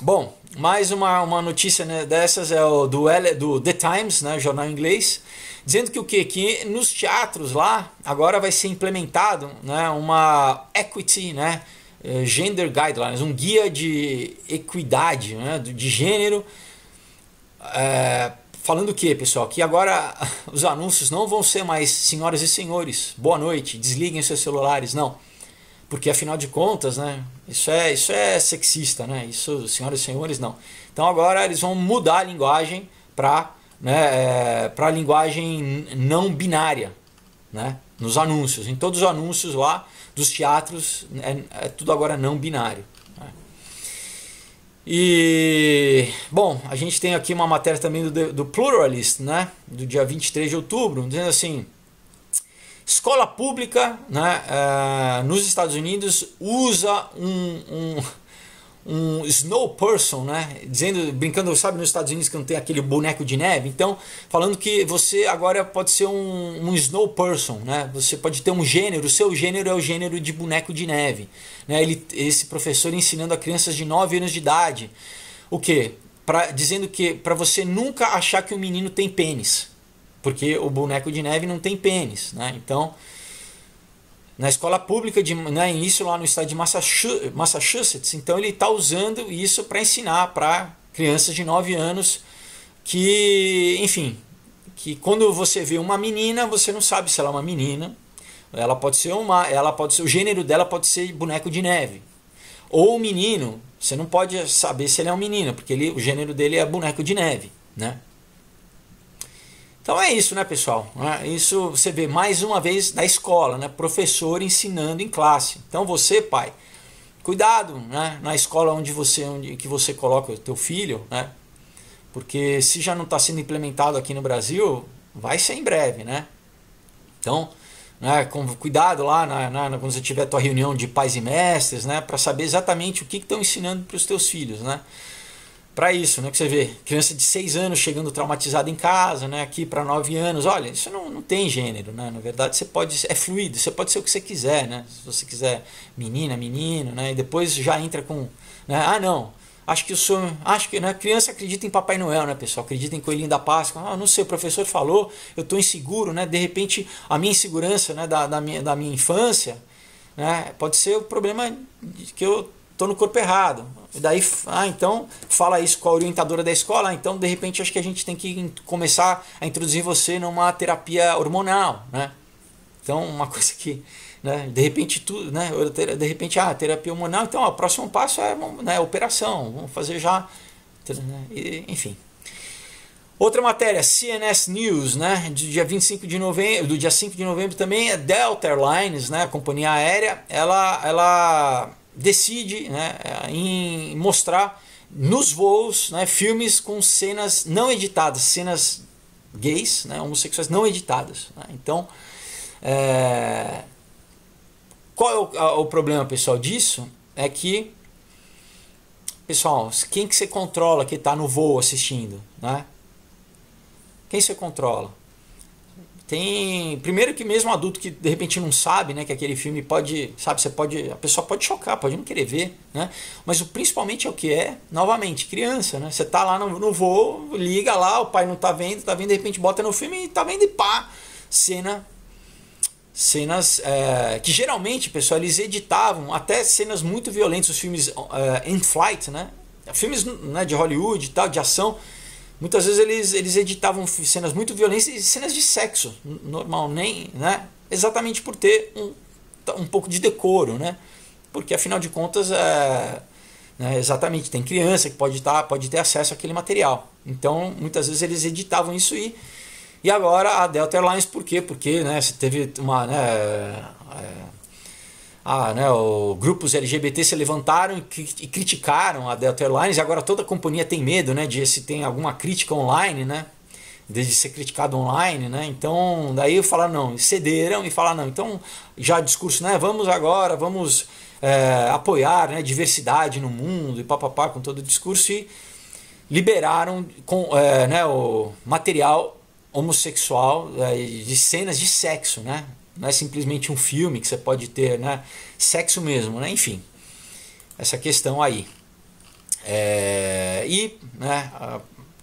Bom, mais uma, uma notícia né, dessas é o do, do The Times, né? Jornal inglês Dizendo que o quê? Que nos teatros lá agora vai ser implementado né, uma equity, né, eh, gender guidelines, um guia de equidade, né, de gênero. É, falando o que, pessoal? Que agora os anúncios não vão ser mais senhoras e senhores, boa noite, desliguem seus celulares, não. Porque afinal de contas, né, isso é, isso é sexista, né? Isso, senhoras e senhores, não. Então agora eles vão mudar a linguagem para né, é, para a linguagem não binária, né, nos anúncios. Em todos os anúncios lá dos teatros é, é tudo agora não binário. Né. E, bom, a gente tem aqui uma matéria também do, do Pluralist, né, do dia 23 de outubro, dizendo assim. Escola pública né, é, nos Estados Unidos usa um, um um snow person, né? Dizendo, brincando, sabe, nos Estados Unidos que não tem aquele boneco de neve. Então, falando que você agora pode ser um, um snow person, né? Você pode ter um gênero, o seu gênero é o gênero de boneco de neve, né? Ele, esse professor ensinando a crianças de 9 anos de idade o que? Pra, dizendo que para você nunca achar que o menino tem pênis, porque o boneco de neve não tem pênis, né? Então, na escola pública de né, isso lá no estado de Massachusetts. Então ele está usando isso para ensinar para crianças de 9 anos que, enfim, que quando você vê uma menina, você não sabe se ela é uma menina. Ela pode ser uma, ela pode ser o gênero dela pode ser boneco de neve. Ou um menino, você não pode saber se ele é um menino, porque ele, o gênero dele é boneco de neve, né? Então é isso, né, pessoal? É? Isso você vê mais uma vez da escola, né? Professor ensinando em classe. Então você, pai, cuidado, né? Na escola onde você, onde que você coloca o teu filho, né? Porque se já não está sendo implementado aqui no Brasil, vai ser em breve, né? Então, né, com cuidado lá na, na, quando você tiver a tua reunião de pais e mestres, né? Para saber exatamente o que estão ensinando para os teus filhos, né? para isso, né? Que você vê criança de 6 anos chegando traumatizada em casa, né? Aqui para 9 anos, olha, isso não, não tem gênero, né? Na verdade, você pode é fluido, você pode ser o que você quiser, né? Se você quiser menina, menino, né? E depois já entra com, né? Ah, não. Acho que o sou, acho que, né? Criança acredita em Papai Noel, né, pessoal? Acredita em coelhinho da Páscoa. Ah, não sei, o professor falou, eu tô inseguro, né? De repente, a minha insegurança, né, da, da minha da minha infância, né? Pode ser o problema que eu tô no corpo errado. E daí, ah, então fala isso com a orientadora da escola, ah, então de repente acho que a gente tem que começar a introduzir você numa terapia hormonal, né? Então, uma coisa que, né, de repente tudo, né, de repente ah, terapia hormonal, então o próximo passo é, né, operação, vamos fazer já, né, enfim. Outra matéria, CNS News, né, do dia 25 de novembro, do dia 5 de novembro também, é Delta Airlines, né, a companhia aérea, ela ela decide né, em mostrar nos voos né, filmes com cenas não editadas, cenas gays, né, homossexuais não editadas. Né? Então, é... qual é o, a, o, problema pessoal disso? É que, pessoal, quem que você controla que está no voo assistindo? Né? Quem você controla? Tem. Primeiro que mesmo adulto que de repente não sabe, né? Que aquele filme pode. Sabe, você pode. A pessoa pode chocar, pode não querer ver, né? Mas o principalmente é o que é, novamente, criança, né? Você tá lá no, no voo, liga lá, o pai não tá vendo, tá vendo, de repente bota no filme e tá vendo e pá! Cena cenas é, que geralmente, pessoal, eles editavam até cenas muito violentas, os filmes é, in flight, né? Filmes né, de Hollywood e tal, de ação, Muitas vezes eles, eles editavam cenas muito violentas e cenas de sexo, normal, nem, né? Exatamente por ter um, um pouco de decoro, né? Porque afinal de contas, é, né, exatamente, tem criança que pode, tá, pode ter acesso àquele material. Então, muitas vezes eles editavam isso e, e agora a Delta Airlines, por quê? Porque né, você teve uma. Né, é, ah, né, o, grupos LGBT se levantaram e, e, criticaram a Delta Airlines, e agora toda a companhia tem medo né, de se tem alguma crítica online, né? Desde ser criticado online, né? Então, daí falo, não, cederam e falaram não. Então, já discurso, né? Vamos agora, vamos é, apoiar né, diversidade no mundo e papapá com todo o discurso e liberaram com, é, né, o material homossexual é, de cenas de sexo, né? não é simplesmente um filme que você pode ter, né? Sexo mesmo, né? Enfim, essa questão aí. É, e, né,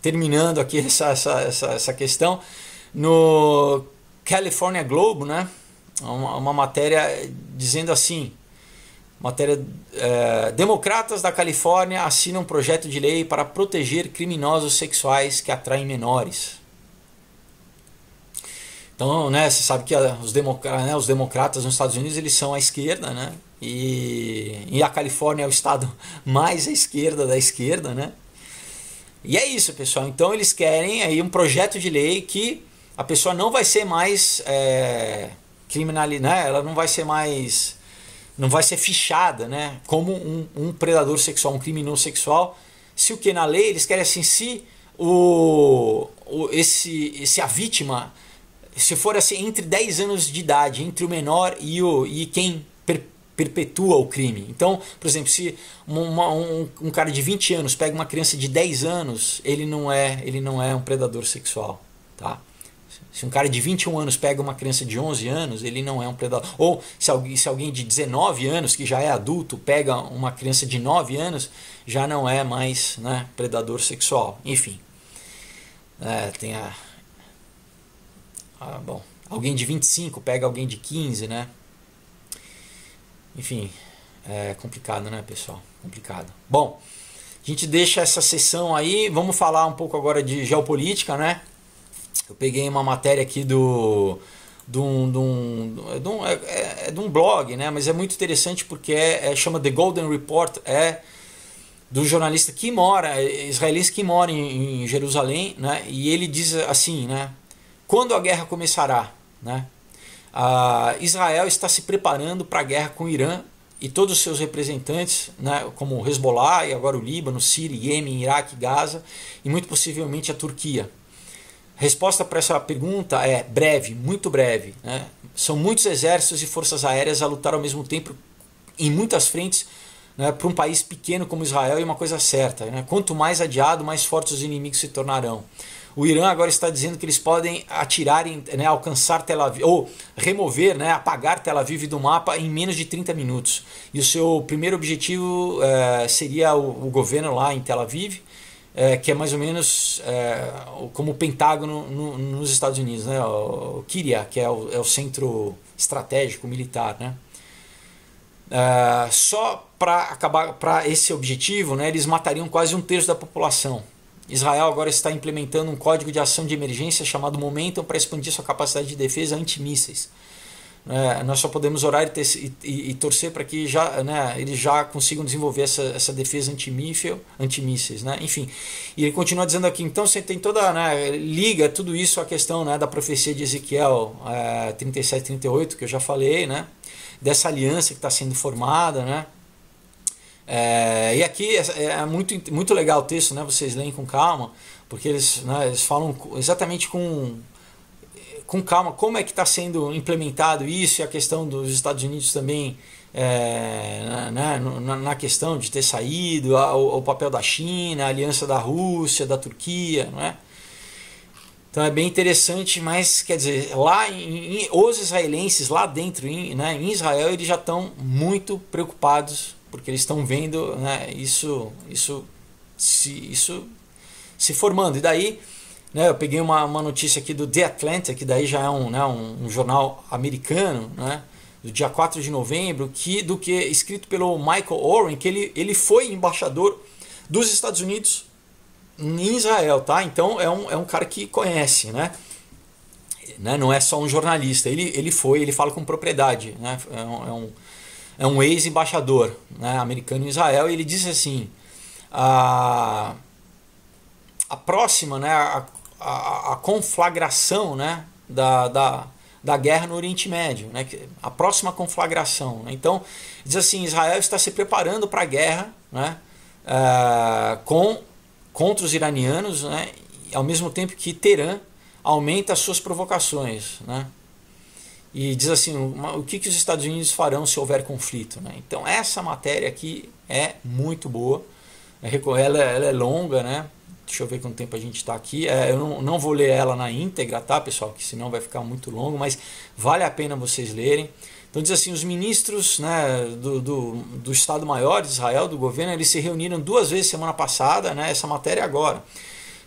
terminando aqui essa, essa, essa, essa, questão, no California Globe, né? Uma, uma matéria dizendo assim, Matéria: é, Democratas da Califórnia assinam um projeto de lei para proteger criminosos sexuais que atraem menores. Então, né, você sabe que ah, os, democra né, os democratas nos Estados Unidos eles são a esquerda, né? E, e a Califórnia é o estado mais à esquerda da esquerda, né? E é isso, pessoal. Então eles querem aí um projeto de lei que a pessoa não vai ser mais é, eh, criminalizada, né? ela não vai ser mais, não vai ser fichada, né? Como um, um predador sexual, um criminoso sexual. Se o que na lei eles querem assim, se o, o esse, esse a vítima se for assim, entre 10 anos de idade, entre o menor e, o, e quem per, perpetua o crime. Então, por exemplo, se uma, um, um, cara de 20 anos pega uma criança de 10 anos, ele não é, ele não é um predador sexual, tá? Se um cara de 21 anos pega uma criança de 11 anos, ele não é um predador. Ou se alguém, se alguém de 19 anos, que já é adulto, pega uma criança de 9 anos, já não é mais né, predador sexual. Enfim, é, tem a, ah, bom. Alguém de 25 pega alguém de 15, né? Enfim, é complicado, né, pessoal? Complicado. Bom, a gente deixa essa sessão aí. Vamos falar um pouco agora de geopolítica, né? Eu peguei uma matéria aqui do de um, de um, de um, é, é, é de um blog, né? mas é muito interessante porque é, é, chama The Golden Report, é do jornalista que mora, é israelense que mora em, em, Jerusalém, né? e ele diz assim, né? Quando a guerra começará? Né? Israel está se preparando para a guerra com o Irã e todos os seus representantes, né, como o Hezbollah e agora o Líbano, Síria, Iêmen, Iraque, Gaza e muito possivelmente a Turquia. Resposta para essa pergunta é breve, muito breve. Né? São muitos exércitos e forças aéreas a lutar ao mesmo tempo em muitas frentes né, para um país pequeno como Israel e uma coisa certa. Né? Quanto mais adiado, mais fortes os inimigos se tornarão. O Irã agora está dizendo que eles podem atirar, em, né, alcançar Tel Aviv, ou remover, né, apagar Tel Aviv do mapa em menos de 30 minutos. E o seu primeiro objetivo é, seria o, o, governo lá em Tel Aviv, é, que é mais ou menos é, como o Pentágono no, nos Estados Unidos, né, o, Kiria, que é o, é o centro estratégico militar, né. Uh, só para acabar para esse objetivo, né, eles matariam quase um terço da população. Israel agora está implementando um código de ação de emergência chamado Momentum para expandir sua capacidade de defesa anti É, né, nós só podemos orar e, ter, e, e torcer para que já, né, eles já consigam desenvolver essa, essa defesa anti-mísseis. né? enfim. E ele continua dizendo aqui, então você tem toda, né, liga tudo isso à questão né, da profecia de Ezequiel é, 37, 38, que eu já falei, né, dessa aliança que está sendo formada, né, é, e aqui é, é, muito, muito legal o texto, né? Vocês leem com calma, porque eles, né, eles falam exatamente com, com calma como é que está sendo implementado isso e a questão dos Estados Unidos também é, na, né, né, na, na, questão de ter saído, a, o, o, papel da China, a aliança da Rússia, da Turquia, não é? Então é bem interessante, mas quer dizer, lá em, em, os israelenses, lá dentro, em, né, em Israel, eles já estão muito preocupados porque eles estão vendo né, isso, isso, se, isso se formando. E daí né, eu peguei uma, uma notícia aqui do The Atlantic, que daí já é um, né, um, um, jornal americano, né, do dia 4 de novembro, que do que escrito pelo Michael Oren, que ele, ele foi embaixador dos Estados Unidos em Israel, tá? Então é um, é um cara que conhece, né? né? Não é só um jornalista, ele, ele foi, ele fala com propriedade, né? É um, é um é um ex-embaixador né, americano em Israel, e ele disse assim: a, a próxima, né, a, a, a conflagração né, da, da, da guerra no Oriente Médio, né, a próxima conflagração. Né, então, diz assim: Israel está se preparando para a guerra né, é, com, contra os iranianos, né, ao mesmo tempo que Teherã aumenta as suas provocações. Né, e diz assim: o que, que os Estados Unidos farão se houver conflito? Né? Então, essa matéria aqui é muito boa, é ela, ela é longa, né? Deixa eu ver quanto tempo a gente está aqui. É, eu não, não, vou ler ela na íntegra, tá, pessoal? Que senão vai ficar muito longo, mas vale a pena vocês lerem. Então diz assim, os ministros né, do, do, do Estado-Maior de Israel, do governo, eles se reuniram duas vezes semana passada, né, essa matéria agora,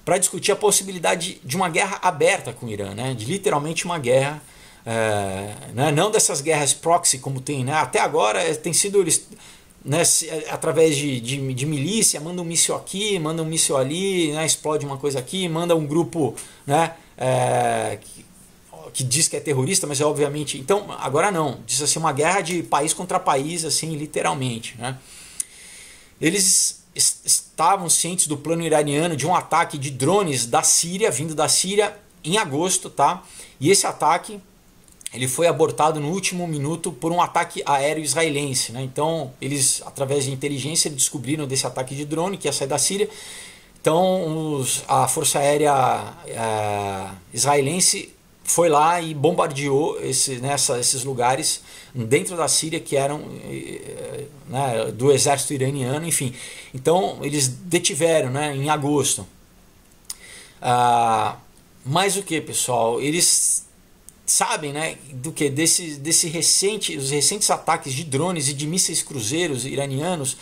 para discutir a possibilidade de uma guerra aberta com o Irã, né, de literalmente uma guerra é, né? Não dessas guerras proxy como tem, né? Até agora é, tem sido eles, né, é, através de, de, de, milícia, manda um míssil aqui, manda um míssil ali, né, explode uma coisa aqui, manda um grupo né, é, que, que, diz que é terrorista, mas é obviamente. Então, agora não. Diz assim, uma guerra de país contra país, assim, literalmente. Né? Eles estavam cientes do plano iraniano de um ataque de drones da Síria, vindo da Síria, em agosto, tá? E esse ataque ele foi abortado no último minuto por um ataque aéreo israelense. Né? Então, eles, através de inteligência, descobriram desse ataque de drone que ia sair da Síria. Então, os, a Força Aérea é, israelense foi lá e bombardeou esse, nessa, né, esses lugares dentro da Síria que eram né, do exército iraniano, enfim. Então, eles detiveram né, em agosto. Ah, mas o que, pessoal? Eles sabem, né, do que desse, desse recente, os recentes ataques de drones e de mísseis cruzeiros iranianos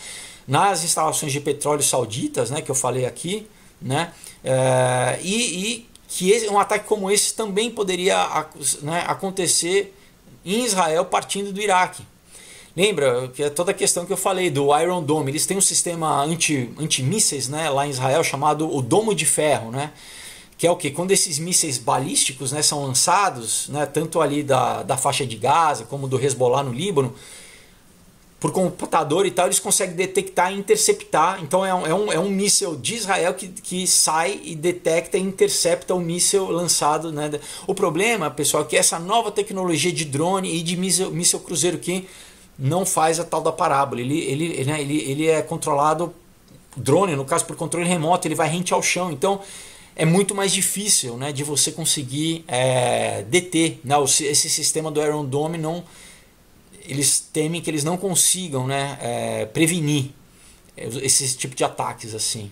nas instalações de petróleo sauditas, né, que eu falei aqui, né, é, e, e, que um ataque como esse também poderia né, acontecer em Israel partindo do Iraque. Lembra que é toda a questão que eu falei do Iron Dome? Eles têm um sistema anti, anti-mísseis né, lá em Israel chamado o Domo de Ferro, né? que é o que? Quando esses mísseis balísticos né, são lançados, né, tanto ali da, da faixa de Gaza como do Hezbollah no Líbano, por computador e tal, eles conseguem detectar e interceptar. Então é um, é um, é um míssel de Israel que, que sai e detecta e intercepta o míssel lançado. Né? O problema, pessoal, é que essa nova tecnologia de drone e de míssel, míssel cruzeiro que não faz a tal da parábola. Ele, ele, ele, né, ele, ele é controlado, drone, no caso, por controle remoto, ele vai rente ao chão. Então é muito mais difícil né, de você conseguir é, deter. não, né, esse sistema do Iron Dome não, eles temem que eles não consigam né, é, prevenir esse tipo de ataques assim.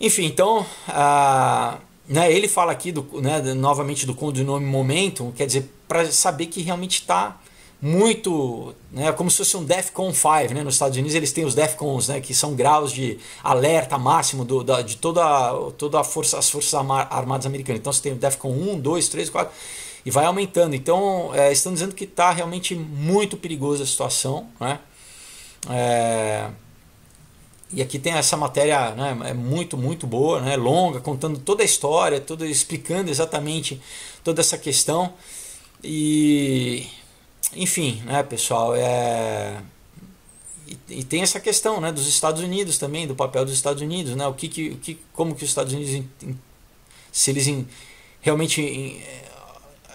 Enfim, então ah, né, ele fala aqui do, né, novamente do condinome momentum, quer dizer, para saber que realmente está muito, né, como se fosse um DEFCON 5, né, nos Estados Unidos eles têm os DEFCONs, né, que são graus de alerta máximo do, da, de toda, toda a força, as forças armadas americanas, então você tem o DEFCON 1, 2, 3, 4, e vai aumentando, então é, estão dizendo que está realmente muito perigosa a situação, né, é, e aqui tem essa matéria, né, é muito, muito boa, né, longa, contando toda a história, toda, explicando exatamente toda essa questão, e enfim, né, pessoal, é... E, e, tem essa questão, né, dos Estados Unidos também, do papel dos Estados Unidos, né, o que, que, o que como que os Estados Unidos, in, in, se eles in, realmente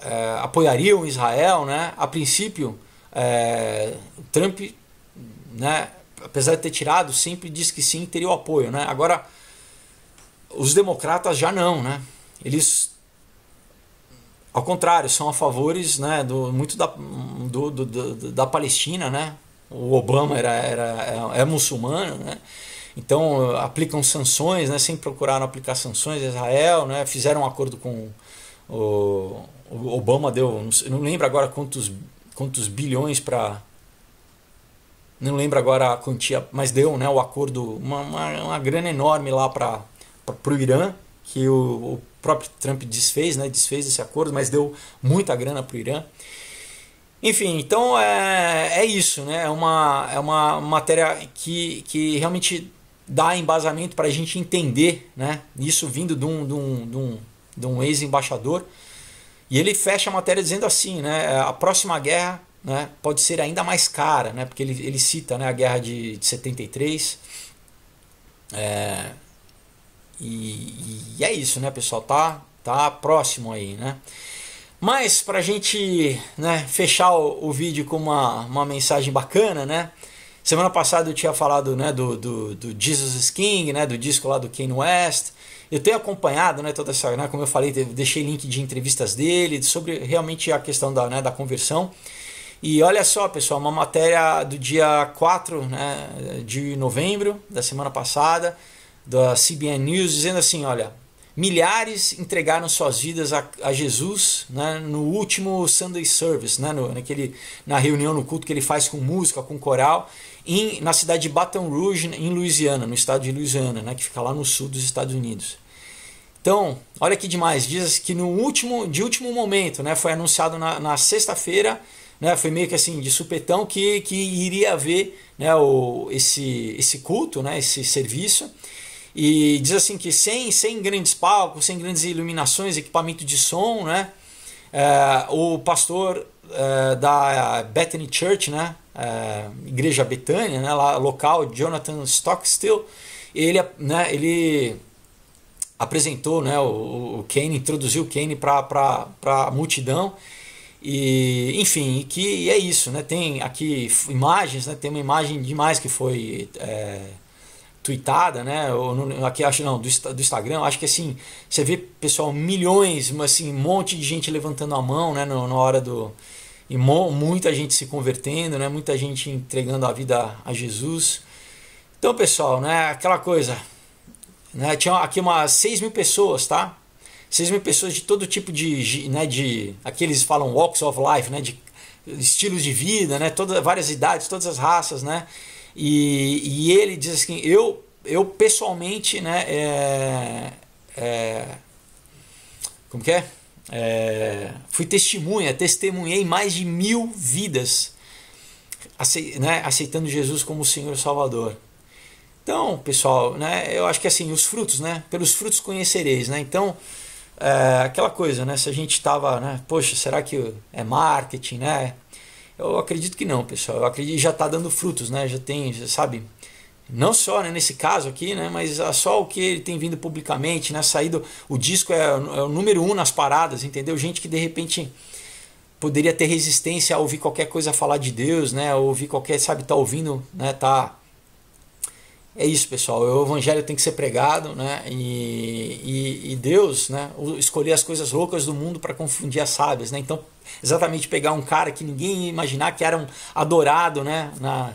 é, apoiariam Israel, né, a princípio, é, Trump, né, apesar de ter tirado, sempre disse que sim, teria o apoio, né, agora os democratas já não, né, eles ao contrário, são a favores né, do, muito da, do, do, do, da Palestina, né? O Obama era, era, é, é muçulmano, né? Então aplicam sanções, né? Sem procurar aplicar sanções a Israel, né? Fizeram um acordo com o, o Obama deu, não, sei, não lembro agora quantos quantos bilhões para não lembro agora a quantia, mas deu, né? O acordo uma uma, uma grana enorme lá para para o Irã que o, o próprio Trump desfez, né? desfez esse acordo, mas deu muita grana para o Irã. Enfim, então é, é isso, né? É uma, é uma matéria que, que realmente dá embasamento para a gente entender, né? Isso vindo de um, de um, de um, de um ex-embaixador. E ele fecha a matéria dizendo assim, né? A próxima guerra né, pode ser ainda mais cara, né? Porque ele, ele cita né, a guerra de, de 73. É, e, e é isso, né, pessoal? Tá, tá próximo aí, né? Mas para a gente né, fechar o, o, vídeo com uma, uma mensagem bacana, né? Semana passada eu tinha falado né, do, do, do Jesus is King, né, do disco lá do Kanye West. Eu tenho acompanhado né, toda essa, né, como eu falei, deixei link de entrevistas dele sobre realmente a questão da, né, da conversão. E olha só, pessoal, uma matéria do dia 4 né, de novembro da semana passada da CBN News dizendo assim, olha, milhares entregaram suas vidas a, a Jesus né, no último Sunday Service, né, no, naquele, na reunião, no culto que ele faz com música, com coral, em, na cidade de Baton Rouge, em Louisiana, no estado de Louisiana, né, que fica lá no sul dos Estados Unidos. Então, olha que demais, diz que no último, de último momento, né, foi anunciado na, na sexta-feira, né, foi meio que assim, de supetão, que, que iria haver né, o, esse, esse culto, né, esse serviço, e diz assim que sem, sem grandes palcos, sem grandes iluminações, equipamento de som, né? É, o pastor é, da Bethany Church, né? É, igreja Betânia, né? Lá, local, Jonathan Stockstill, ele, né? ele apresentou né? o, o Kane, introduziu o Kane para a multidão. E, enfim, que é isso, né? Tem aqui imagens, né? Tem uma imagem demais que foi é, tweetada, né? Ou no, aqui acho não, do, do Instagram, acho que assim, você vê, pessoal, milhões, mas assim, um monte de gente levantando a mão, né, na hora do e mo, muita gente se convertendo, né? Muita gente entregando a vida a Jesus. Então, pessoal, né, aquela coisa, né? Tinha aqui umas 6 mil pessoas, tá? 6 mil pessoas de todo tipo de, né, de aqueles falam walks of life, né, de estilos de vida, né, todas várias idades, todas as raças, né? E, e ele diz assim: eu, eu pessoalmente, né, é, é, como que é? é? Fui testemunha, testemunhei mais de mil vidas aceit, né, aceitando Jesus como Senhor Salvador. Então, pessoal, né, eu acho que assim, os frutos, né? Pelos frutos conhecereis, né? Então, é, aquela coisa, né? Se a gente tava né? Poxa, será que é marketing, né? Eu acredito que não, pessoal. Eu acredito que já está dando frutos, né? Já tem, já sabe? Não só né, nesse caso aqui, né, mas ah, só o que ele tem vindo publicamente, né? Saído. O disco é, é o número um nas paradas, entendeu? Gente que de repente poderia ter resistência a ouvir qualquer coisa falar de Deus, né? Ouvir qualquer, sabe, tá ouvindo, né? Tá é isso, pessoal. O evangelho tem que ser pregado, né? E, e, e Deus, né? Escolher as coisas loucas do mundo para confundir as sábias, né? Então, exatamente pegar um cara que ninguém ia imaginar que era um adorado, né? Na,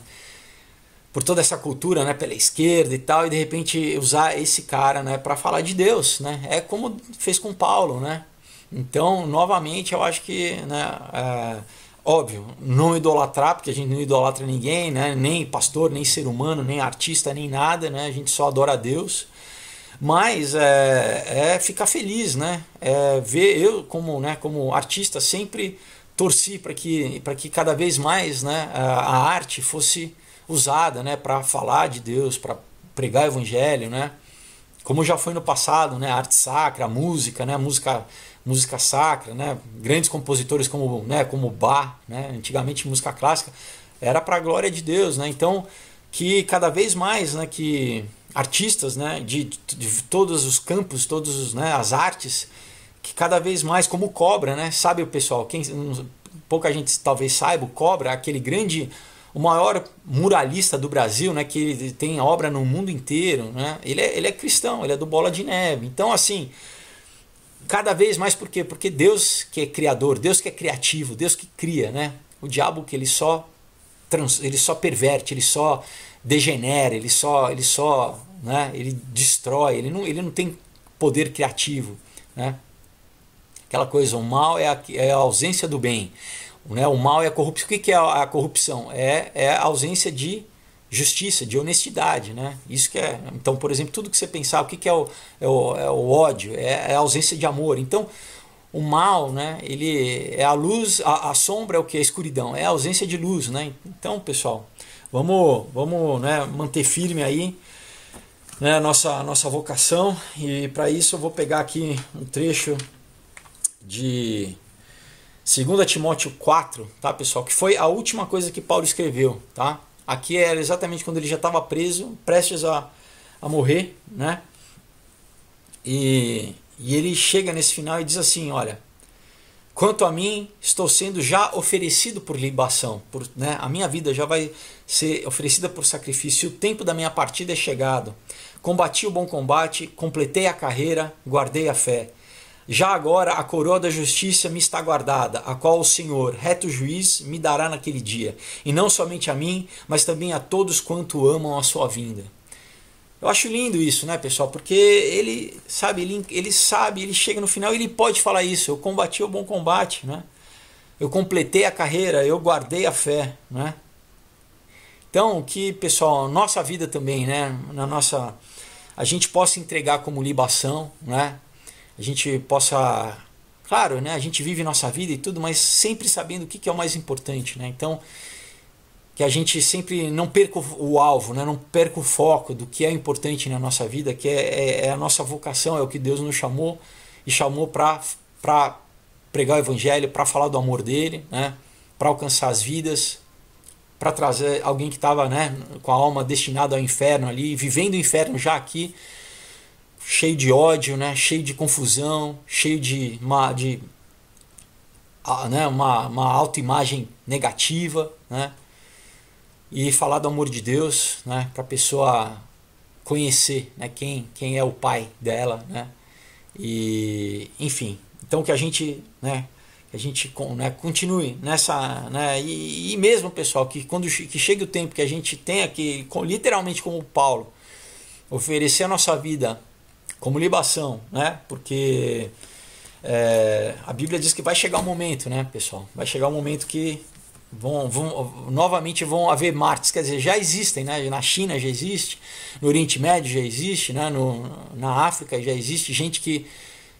por toda essa cultura, né, pela esquerda e tal, e de repente usar esse cara, né, para falar de Deus, né? É como fez com Paulo, né? Então, novamente, eu acho que, né? É, Óbvio, não idolatrar, porque a gente não idolatra ninguém, né? nem pastor, nem ser humano, nem artista, nem nada, né? a gente só adora a Deus. Mas é, é ficar feliz, né? É ver eu como, né, como artista sempre torci para que, que cada vez mais né, a arte fosse usada né, para falar de Deus, para pregar o evangelho, né? Como já foi no passado, né? A arte sacra, a música, né? A música música sacra, né? Grandes compositores como, né, como Bach, né? Antigamente música clássica era para a glória de Deus, né? Então, que cada vez mais, né, que artistas, né, de, de todos os campos, todos os, né, as artes, que cada vez mais como Cobra, né? Sabe o pessoal, quem pouca gente talvez saiba, o Cobra, é aquele grande o maior muralista do Brasil, né, que ele tem obra no mundo inteiro, né? Ele é, ele é cristão, ele é do Bola de Neve. Então, assim, Cada vez mais por quê? Porque Deus que é criador, Deus que é criativo, Deus que cria, né? O diabo que ele só trans, ele só perverte, ele só degenera, ele só ele só, né? Ele destrói, ele não ele não tem poder criativo, né? Aquela coisa, o mal é a, é a ausência do bem. Né? O mal é a corrupção. O que é a corrupção? É, é a ausência de justiça, de honestidade, né? Isso que é. Então, por exemplo, tudo que você pensar, o que, que é, o, é, o, é o ódio, é, é, a ausência de amor. Então, o mal, né? Ele é a luz, a, a sombra é o que? A escuridão, é a ausência de luz, né? Então, pessoal, vamos, vamos né, manter firme aí né, nossa, nossa vocação. E para isso eu vou pegar aqui um trecho de 2 Timóteo 4, tá, pessoal? Que foi a última coisa que Paulo escreveu, tá? Aqui era exatamente quando ele já estava preso, prestes a, a morrer, né? E, e ele chega nesse final e diz assim: Olha, quanto a mim, estou sendo já oferecido por libação, por, né? a minha vida já vai ser oferecida por sacrifício, o tempo da minha partida é chegado. Combati o bom combate, completei a carreira, guardei a fé. Já agora a coroa da justiça me está guardada, a qual o Senhor, reto juiz, me dará naquele dia, e não somente a mim, mas também a todos quanto amam a sua vinda. Eu acho lindo isso, né, pessoal? Porque ele sabe, ele, ele sabe, ele chega no final, ele pode falar isso. Eu combati o bom combate, né? Eu completei a carreira, eu guardei a fé, né? Então, que pessoal, nossa vida também, né? Na nossa, a gente possa entregar como libação, né? a gente possa. Claro, né, a gente vive nossa vida e tudo, mas sempre sabendo o que, que é o mais importante. Né? Então, que a gente sempre não perca o alvo, né? não perca o foco do que é importante na nossa vida, que é, é, é a nossa vocação, é o que Deus nos chamou e chamou para pregar o Evangelho, para falar do amor dele, né? para alcançar as vidas, para trazer alguém que estava né, com a alma destinada ao inferno ali, vivendo o inferno já aqui, cheio de ódio, né? cheio de confusão, cheio de uma, de, ah, né? uma, uma autoimagem negativa. Né? E falar do amor de Deus né? para a pessoa conhecer né? quem, quem é o pai dela. Né? E, enfim, então que a gente, né? a gente né? continue nessa. Né? E, e mesmo, pessoal, que quando que chegue o tempo que a gente tenha que, literalmente como Paulo, oferecer a nossa vida como libação, né? Porque é, a Bíblia diz que vai chegar um momento, né, pessoal? Vai chegar um momento que vão, vão novamente vão haver mártires, quer dizer, já existem, né? Na China já existe, no Oriente Médio já existe, né? No, na África já existe gente que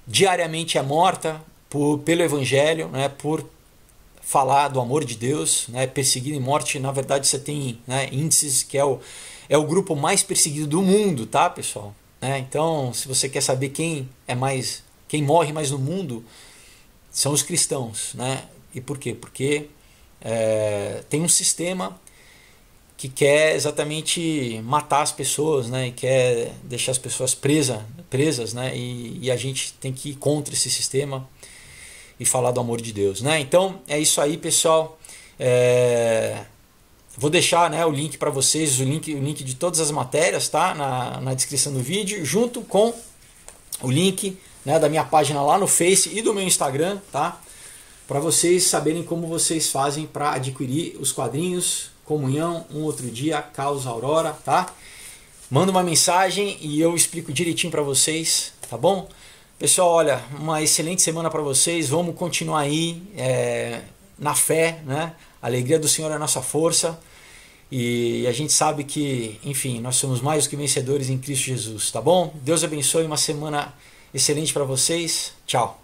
diariamente é morta por, pelo Evangelho, né? Por falar do amor de Deus, né? Perseguido e morte, na verdade você tem né, índices que é o é o grupo mais perseguido do mundo, tá, pessoal? Né? Então, se você quer saber quem é mais, quem morre mais no mundo, são os cristãos, né? E por quê? Porque é, tem um sistema que quer exatamente matar as pessoas, né? E quer deixar as pessoas presa, presas, né? E, e, a gente tem que ir contra esse sistema e falar do amor de Deus, né? Então é isso aí, pessoal. É, Vou deixar né, o link para vocês, o link, o link de todas as matérias, tá? Na, na descrição do vídeo, junto com o link né, da minha página lá no Face e do meu Instagram, tá? Para vocês saberem como vocês fazem para adquirir os quadrinhos, comunhão, um outro dia, causa aurora, tá? Manda uma mensagem e eu explico direitinho para vocês, tá bom? Pessoal, olha, uma excelente semana para vocês. Vamos continuar aí é, na fé, né? A alegria do Senhor é a nossa força. E a gente sabe que, enfim, nós somos mais do que vencedores em Cristo Jesus, tá bom? Deus abençoe, uma semana excelente para vocês. Tchau.